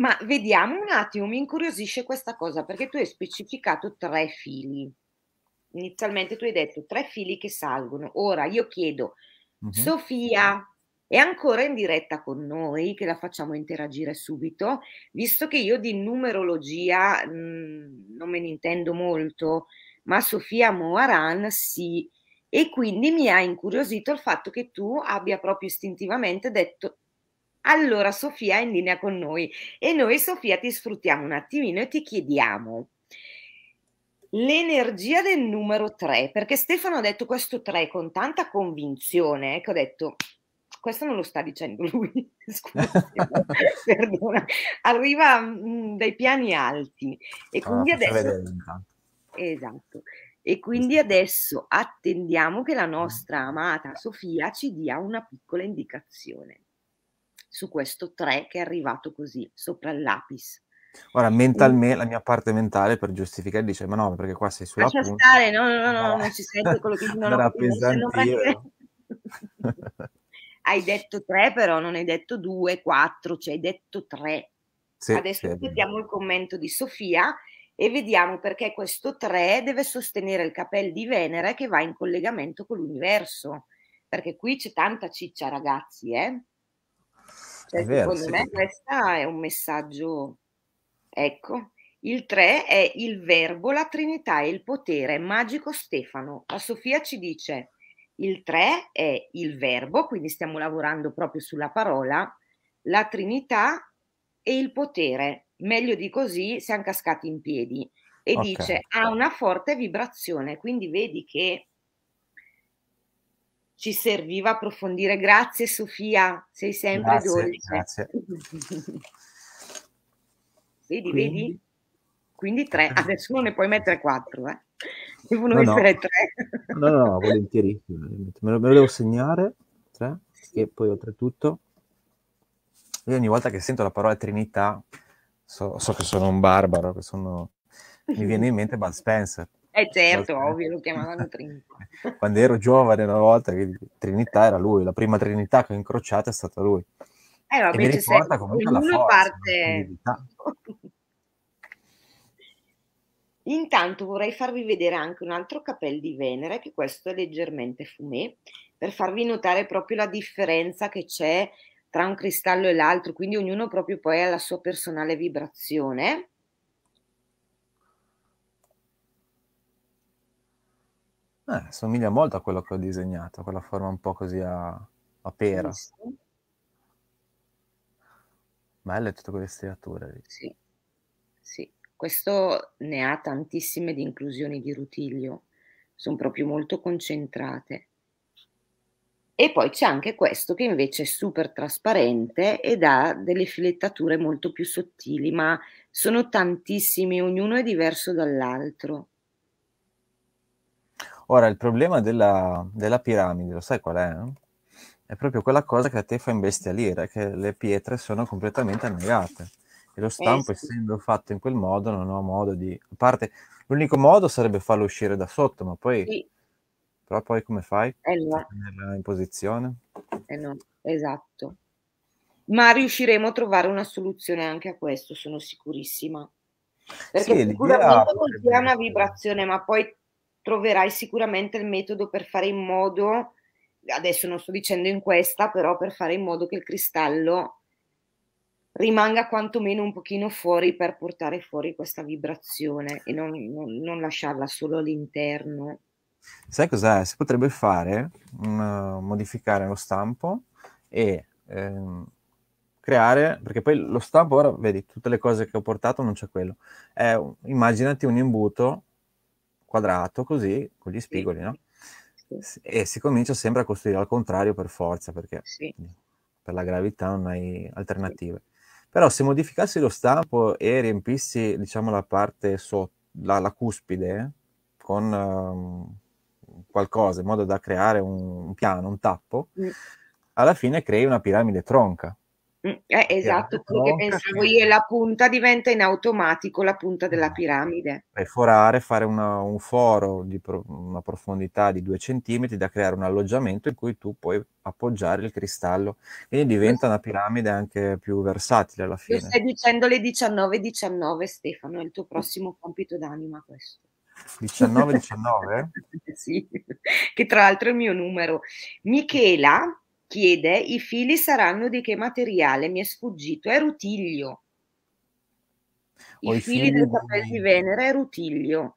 Ma vediamo un attimo, mi incuriosisce questa cosa perché tu hai specificato tre fili. Inizialmente tu hai detto tre fili che salgono. Ora io chiedo, uh-huh. Sofia è ancora in diretta con noi, che la facciamo interagire subito, visto che io di numerologia mh, mm, non me ne intendo molto, ma Sofia Moaran sì. E quindi mi ha incuriosito il fatto che tu abbia proprio istintivamente detto allora Sofia è in linea con noi e noi Sofia ti sfruttiamo un attimino e ti chiediamo l'energia del numero 3, perché Stefano ha detto questo 3 con tanta convinzione eh, che ho detto questo non lo sta dicendo lui, *laughs* scusa, *laughs* perdona, arriva mh, mm, dai piani alti e ah, quindi ah, adesso Esatto. E quindi adesso attendiamo che la mm. nostra amata Sofia ci dia una piccola indicazione su questo 3 che è arrivato così, sopra il lapis. Ora, mentalmente, la mia parte mentale per giustificare dice: Ma no, perché qua sei sulla Lascia punta. stare, no, no, no, no, non ci sento quello che *laughs* non ho capito. *laughs* hai detto tre, però non hai detto due, quattro, cioè hai detto tre. Sì, Adesso aspettiamo sì, il commento di Sofia e vediamo perché questo tre deve sostenere il capello di Venere che va in collegamento con l'universo. Perché qui c'è tanta ciccia, ragazzi, eh? Cioè, vero, secondo sì. me questo è un messaggio, ecco, il 3 è il verbo, la Trinità e il potere, magico Stefano. La Sofia ci dice, il 3 è il verbo, quindi stiamo lavorando proprio sulla parola, la Trinità e il potere. Meglio di così siamo cascati in piedi. E okay. dice ha una forte vibrazione, quindi vedi che ci serviva approfondire. Grazie Sofia, sei sempre grazie, dolce. Grazie. *laughs* vedi, Quindi. vedi? Quindi tre, adesso non ne puoi mettere quattro, eh? Devono no, essere no. tre. no, no, no, volentieri. Me lo, me lo devo segnare, tre, e poi oltretutto... Io ogni volta che sento la parola Trinità, so, so che sono un barbaro, che sono... mi viene in mente Bud Spencer. Eh certo, ovvio, lo chiamavano Trinità. Quando ero giovane una volta, Trinità era lui, la prima Trinità che ho incrociato è stata lui. Eh, vabbè, e mi ricorda comunque la forza, parte... La *laughs* Intanto vorrei farvi vedere anche un altro capello di Venere, che questo è leggermente fumé, per farvi notare proprio la differenza che c'è tra un cristallo e l'altro, quindi ognuno proprio poi ha la sua personale vibrazione. Eh, somiglia molto a quello che ho disegnato, quella forma un po' così a, a pera. Sì. Belle tutte quelle striature lì. Sì. sì, questo ne ha tantissime di inclusioni di rutilio, sono proprio molto concentrate. E poi c'è anche questo che invece è super trasparente ed ha delle filettature molto più sottili, ma sono tantissimi, ognuno è diverso dall'altro. Ora, il problema della, della piramide, lo sai qual è? È proprio quella cosa che a te fa imbestialire, che le pietre sono completamente annegate. E lo eh, stampo, eh sì. essendo fatto in quel modo, non ho modo di... A parte, l'unico modo sarebbe farlo uscire da sotto, ma poi... Sì. Però poi come fai? Eh no. in posizione? Eh no, esatto. Ma riusciremo a trovare una soluzione anche a questo, sono sicurissima. Perché sì, sicuramente è una vibrazione, ma poi troverai sicuramente il metodo per fare in modo, adesso non sto dicendo in questa, però per fare in modo che il cristallo rimanga quantomeno un pochino fuori per portare fuori questa vibrazione e non, non, non lasciarla solo all'interno. Sai cos'è? Si potrebbe fare, un, mm, modificare lo stampo e ehm, creare, perché poi lo stampo, ora vedi, tutte le cose che ho portato non c'è quello. È, immaginati un imbuto quadrato, così, con gli spigoli, sì. no? Sì. E si comincia sempre a costruire al contrario per forza, perché sì. per la gravità non hai alternative. Però se modificassi lo stampo e riempissi, diciamo, la parte sotto, la, la cuspide con um, qualcosa, in modo da creare un, un piano, un tappo, mm. alla fine crei una piramide tronca. Mm, eh, esatto, quello che pensavo io, la punta diventa in automatico la punta della esatto. piramide. E forare, fare una, un foro di pro, una profondità di due centimetri da creare un alloggiamento in cui tu puoi appoggiare il cristallo, quindi diventa una piramide anche più versatile alla fine. Tu stai dicendo le 19:19 Stefano, è il tuo prossimo compito d'anima questo. 19:19? *laughs* sì, che tra l'altro è il mio numero. Michela Chiede, i fili saranno di che materiale? Mi è sfuggito, è rutiglio. I, oh, fili, fili del capello di Venere è rutiglio.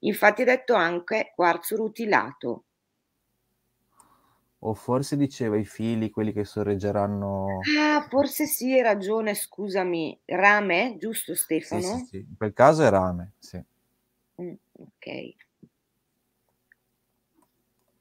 Infatti è detto anche quarzo rutilato. O forse diceva i fili, quelli che sorreggeranno... Ah, forse sì, hai ragione, scusami. Rame, giusto Stefano? Sì, sì, sì. In quel caso è rame, sì. Mm, ok.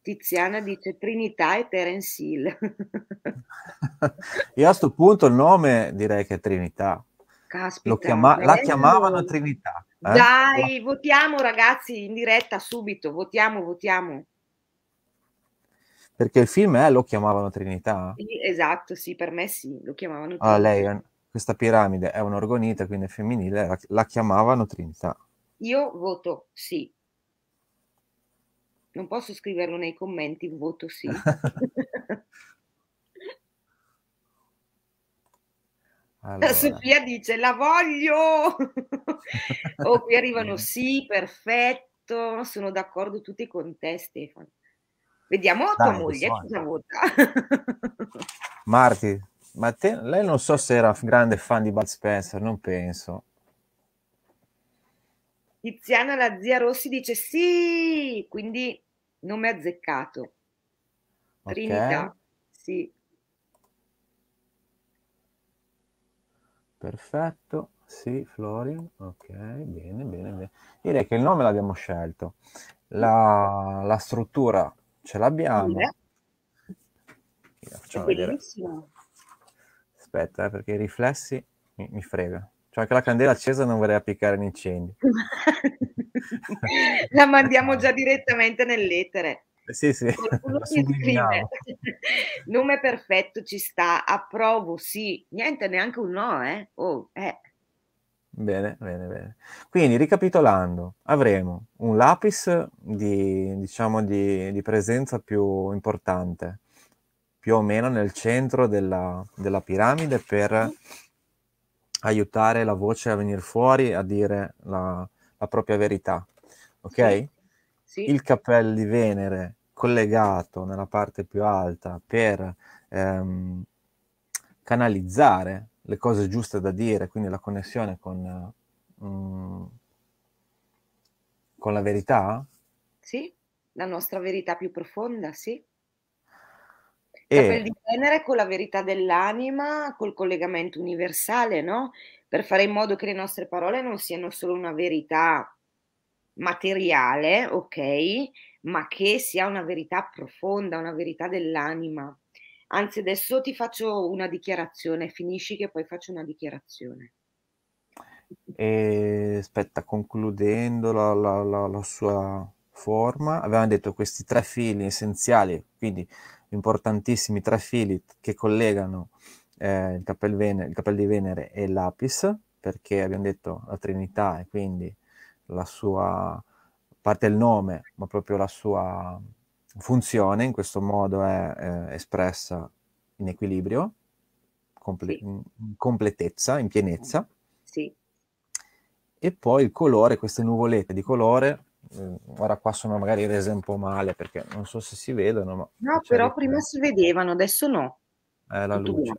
Tiziana dice Trinità e Terence Hill. Io *laughs* a questo punto il nome direi che è Trinità. Caspita, chiama- la chiamavano Trinità. Eh? Dai, la- votiamo ragazzi in diretta subito, votiamo, votiamo. Perché il film è Lo chiamavano Trinità? Esatto, sì, per me sì, lo chiamavano ah, Trinità. Allora, lei, questa piramide è un'orgonita, quindi è femminile, la, la chiamavano Trinità. Io voto sì, non posso scriverlo nei commenti, voto sì. *laughs* Allora. Sofia dice la voglio. *laughs* oh, qui arrivano sì, perfetto, sono d'accordo tutti con te Stefano. Vediamo Dai, tua moglie so. cosa vota. Marti, ma te, lei non so se era grande fan di Bud Spencer, non penso. Tiziana, la zia Rossi, dice sì, quindi nome azzeccato. Okay. Trinità, sì. Perfetto, sì, Florian, ok, bene, bene, bene. Direi che il nome l'abbiamo scelto, la, la struttura ce l'abbiamo. Eh. Facciamo vedere. Aspetta, eh, perché i riflessi mi, mi frega. Cioè anche la candela accesa non vorrei appiccare un incendio. *laughs* la mandiamo *laughs* già direttamente nell'etere. Eh, sì, sì. Nome *laughs* perfetto ci sta, approvo, sì. Niente, neanche un no, eh. Oh, eh. Bene, bene, bene. Quindi ricapitolando, avremo un lapis di, diciamo, di, di presenza più importante, più o meno nel centro della, della piramide per aiutare la voce a venire fuori, a dire la, la propria verità. Ok? Sì. Il cappello di Venere collegato nella parte più alta per ehm, canalizzare le cose giuste da dire, quindi la connessione con, mm, con la verità? Sì, la nostra verità più profonda, sì. Capelli cioè, di Venere con la verità dell'anima, col collegamento universale, no? Per fare in modo che le nostre parole non siano solo una verità materiale, ok? Ma che sia una verità profonda, una verità dell'anima. Anzi, adesso ti faccio una dichiarazione, finisci che poi faccio una dichiarazione. E aspetta, concludendo la, la, la, la sua forma, avevamo detto questi tre fili essenziali, quindi importantissimi tre fili che collegano eh, il, capel Venere, il capel di Venere e l'Apis, perché abbiamo detto la Trinità e quindi la sua parte il nome, ma proprio la sua funzione in questo modo è eh, espressa in equilibrio, comple- sì. in completezza, in pienezza. Sì. E poi il colore, queste nuvolette di colore Mm, ora qua sono magari rese un po' male perché non so se si vedono. Ma no, però prima si vedevano, adesso no. È la Tutto luce.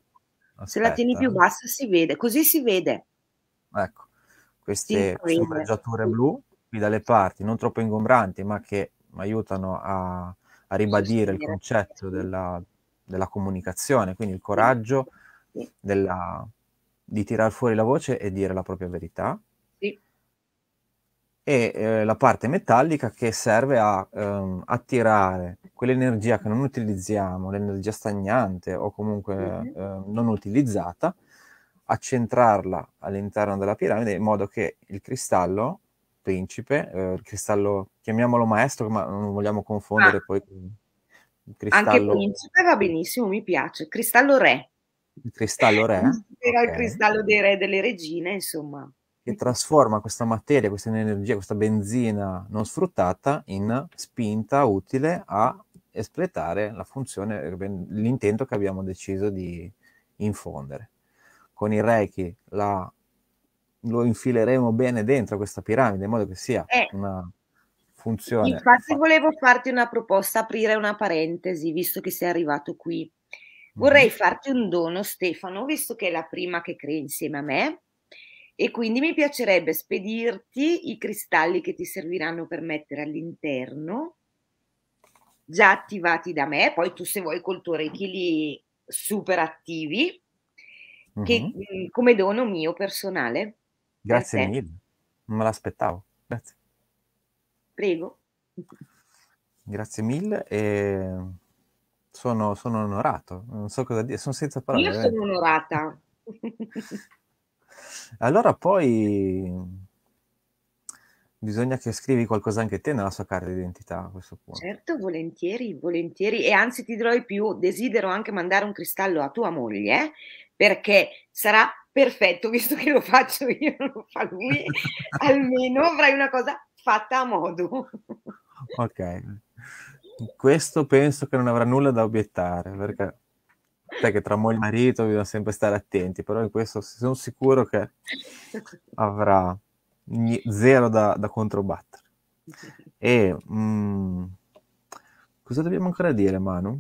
Se la tieni più bassa si vede, così si vede. Ecco, queste scorreggiature blu qui dalle parti, non troppo ingombranti, ma che aiutano a, a ribadire il concetto della, della, comunicazione, quindi il coraggio della, di tirar fuori la voce e dire la propria verità e eh, la parte metallica che serve a ehm, attirare quell'energia che non utilizziamo, l'energia stagnante o comunque mm-hmm. eh, non utilizzata, a centrarla all'interno della piramide in modo che il cristallo principe, eh, il cristallo chiamiamolo maestro, ma non vogliamo confondere ah. poi il cristallo Anche principe va benissimo, mi piace, cristallo re. Il cristallo re. Era okay. il cristallo dei re e delle regine, insomma che trasforma questa materia, questa energia, questa benzina non sfruttata in spinta utile a espletare la funzione, l'intento che abbiamo deciso di infondere. Con il Reiki la, lo infileremo bene dentro questa piramide in modo che sia eh, una funzione. Infatti volevo farti una proposta, aprire una parentesi, visto che sei arrivato qui. Vorrei mm. farti un dono, Stefano, visto che è la prima che crei insieme a me e quindi mi piacerebbe spedirti i cristalli che ti serviranno per mettere all'interno, già attivati da me, poi tu se vuoi col tuo reiki li super attivi, mm-hmm. che, mhmm, come dono mio personale. Grazie mille, non me l'aspettavo, grazie. Prego. Grazie mille e sono, sono onorato, non so cosa dire, sono senza parole. Io sono onorata. *laughs* Allora poi bisogna che scrivi qualcosa anche te nella sua carta d'identità a questo punto. Certo, volentieri, volentieri. E anzi ti dirò di più, desidero anche mandare un cristallo a tua moglie, eh, perché sarà perfetto, visto che lo faccio io, non lo fa lui, *laughs* almeno avrai una cosa fatta a modo. ok. Questo penso che non avrà nulla da obiettare, perché sai che tra moglie e marito bisogna sempre stare attenti, però in questo sono sicuro che avrà zero da, da controbattere. E mh, mm, cosa dobbiamo ancora dire, Manu?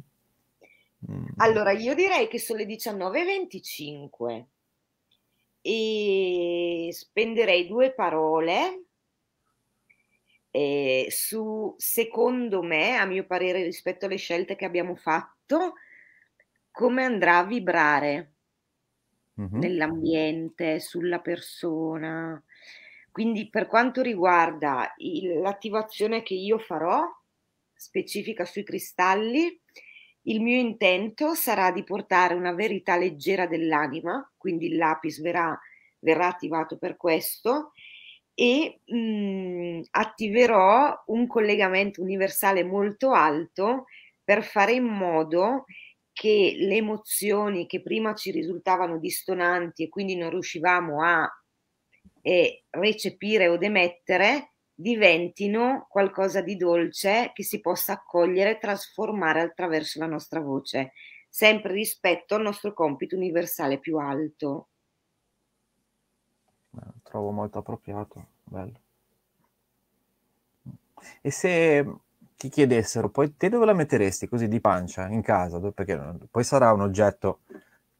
Mm. Allora, io direi che sono le 19.25 e spenderei due parole eh, su, secondo me, a mio parere, rispetto alle scelte che abbiamo fatto, come andrà a vibrare mm-hmm. nell'ambiente, sulla persona. Quindi per quanto riguarda il, l'attivazione che io farò, specifica sui cristalli, il mio intento sarà di portare una verità leggera dell'anima, quindi il lapis verrà, verrà attivato per questo e mh, mhmm, attiverò un collegamento universale molto alto per fare in modo che che le emozioni che prima ci risultavano distonanti e quindi non riuscivamo a eh, recepire o demettere diventino qualcosa di dolce che si possa accogliere e trasformare attraverso la nostra voce, sempre rispetto al nostro compito universale più alto. Beh, trovo molto appropriato, bello. E se ti chiedessero poi te dove la metteresti così di pancia in casa, perché eh, poi sarà un oggetto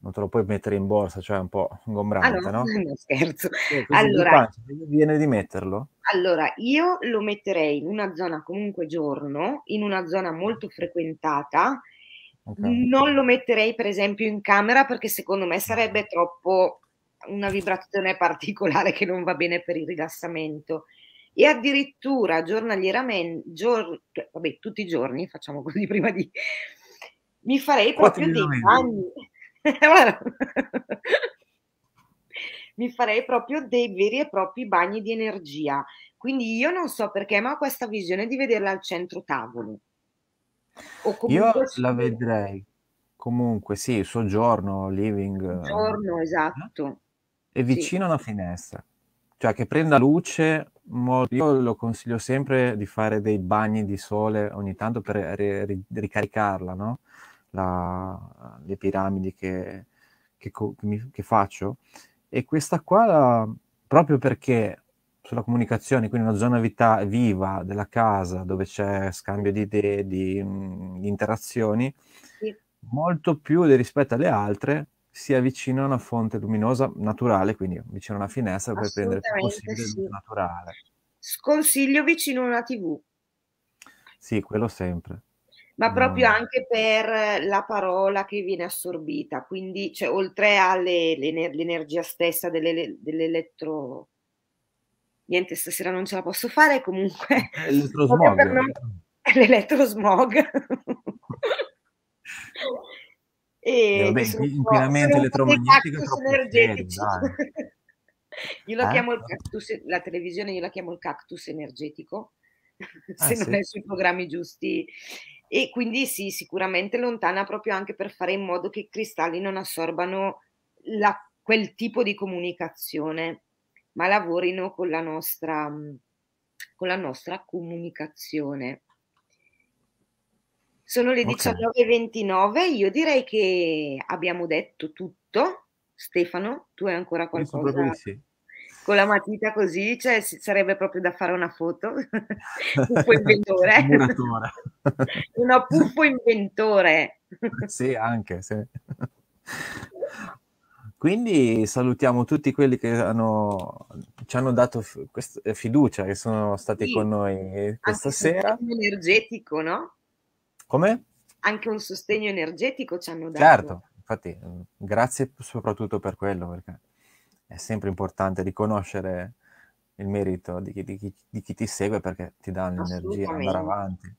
non te lo puoi mettere in borsa, cioè un po' ingombrante, ah, no? No, *laughs* no scherzo. Eh, allora, di pancia, viene di metterlo? Allora, io lo metterei in una zona comunque giorno, in una zona molto frequentata. Okay. Non lo metterei per esempio in camera perché secondo me sarebbe troppo una vibrazione particolare che non va bene per il rilassamento e addirittura giornalieramente, gior, cioè, vabbè, tutti i giorni, facciamo così *laughs* prima di... Mi farei proprio dei bagni. *laughs* mi farei proprio dei veri e propri bagni di energia. Quindi io non so perché, ma ho questa visione di vederla al centro tavolo. io la vedrei comunque, sì, soggiorno, living. Eh, soggiorno, eh. esatto. E vicino sì. a una finestra cioè che prenda luce, io lo consiglio sempre di fare dei bagni di sole ogni tanto per ri- ricaricarla, no? La, le piramidi che, che, co- che, faccio. E questa qua, la, proprio perché sulla comunicazione, quindi una zona vita- viva della casa dove c'è scambio di idee, di, di interazioni, sì. molto più rispetto alle altre, si avvicina a una fonte luminosa naturale, quindi vicino a una finestra per prendere il possibile sì. naturale. Sconsiglio vicino a una TV. Sì, quello sempre. Ma no. proprio anche per la parola che viene assorbita, quindi cioè, oltre all'energia stessa delle, dell'elettro... Niente, stasera non ce la posso fare comunque. *laughs* L'elettrosmog. Non... *laughs* L'elettrosmog. *laughs* E Vabbè, inquinamento elettromagnetico energetici. *laughs* io lo eh? chiamo il cactus, la televisione io la chiamo il cactus energetico, *laughs* ah, se sì. è sui programmi giusti. E quindi sì, sicuramente lontana proprio anche per fare in modo che i cristalli non assorbano la, quel tipo di comunicazione, ma lavorino con la nostra, con la nostra comunicazione. Sono le okay. 19.29, io direi che abbiamo detto tutto. Stefano, tu hai ancora qualcosa? Sì. Con la matita così, cioè, sarebbe proprio da fare una foto. *laughs* puffo inventore. una *laughs* puffo inventore. *laughs* sì, anche, sì. Quindi salutiamo tutti quelli che hanno, ci hanno dato f- quest- fiducia, che sono stati sì, con noi questa sera. Energetico, no? Come? Anche un sostegno energetico ci hanno dato. Certo, infatti eh, grazie soprattutto per quello, perché è sempre importante riconoscere il merito di chi, di chi, di chi ti segue perché ti dà l'energia ad andare avanti.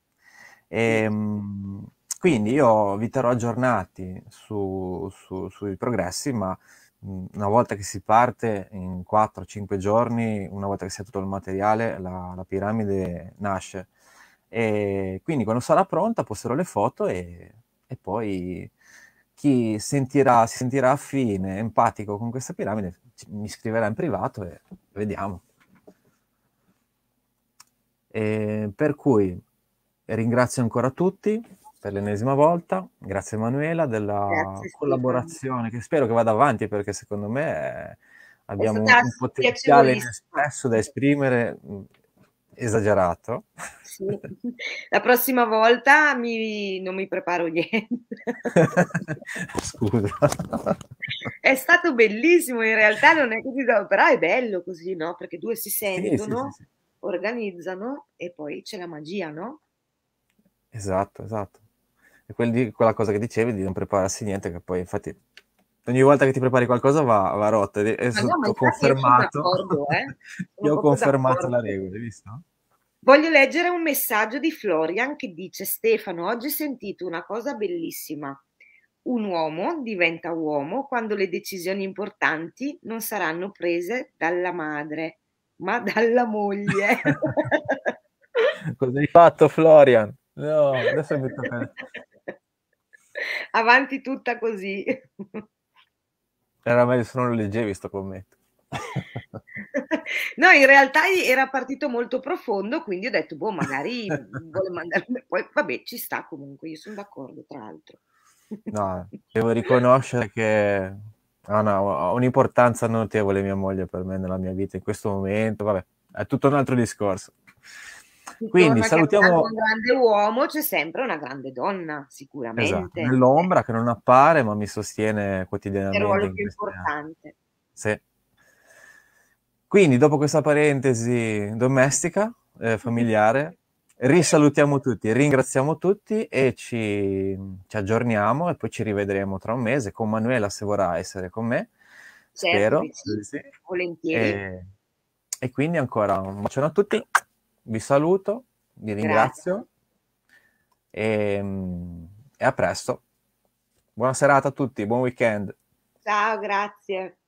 E, ehm, quindi io vi terrò aggiornati su, su, sui progressi, ma una volta che si parte in 4-5 giorni, una volta che si ha tutto il materiale, la, la piramide nasce e quindi quando sarà pronta posterò le foto e, e poi chi sentirà, si sentirà affine, empatico con questa piramide mi scriverà in privato e vediamo. E per cui ringrazio ancora tutti per l'ennesima volta, grazie Emanuela della grazie, collaborazione che spero che vada avanti perché secondo me eh, abbiamo un potenziale inespresso da esprimere mm, esagerato. Sì. La prossima volta mi, non mi preparo niente. Scusa. È stato bellissimo, in realtà non è così, però è bello così, no? Perché due si sentono, sì, sì, organizzano e poi c'è la magia, no? Esatto, esatto. E quella cosa che dicevi di non prepararsi niente, che poi infatti ogni volta che ti prepari qualcosa va, va rotta. E, e no, confermato, io, eh. *laughs* io ho confermato la regola, hai visto? Voglio leggere un messaggio di Florian che dice: Stefano, oggi ho sentito una cosa bellissima. Un uomo diventa uomo quando le decisioni importanti non saranno prese dalla madre, ma dalla moglie. *laughs* Cosa hai fatto, Florian? No, adesso mi tocca. *laughs* Avanti tutta così. Era meglio se non lo leggevi sto commento. *laughs* no, in realtà era partito molto profondo, quindi ho detto, boh, magari *laughs* vuole mandarmi... Poi, vabbè, ci sta comunque, io sono d'accordo, tra l'altro. no, devo riconoscere che ha no, un'importanza notevole mia moglie per me nella mia vita in questo momento, vabbè, è tutto un altro discorso. Quindi salutiamo. Un grande uomo c'è sempre una grande donna, sicuramente. Esatto, nell'ombra che non appare, ma mi sostiene quotidianamente. È il ruolo più importante. Sì. Quindi, dopo questa parentesi domestica, eh, familiare, risalutiamo tutti, ringraziamo tutti e ci, ci, aggiorniamo e poi ci rivedremo tra un mese con Manuela se vorrà essere con me. Certo, spero. Sì, sì. Volentieri. E, e quindi ancora un bacione a tutti vi saluto, vi ringrazio e, ehm, e a presto. Buona serata a tutti, buon weekend. Ciao, grazie.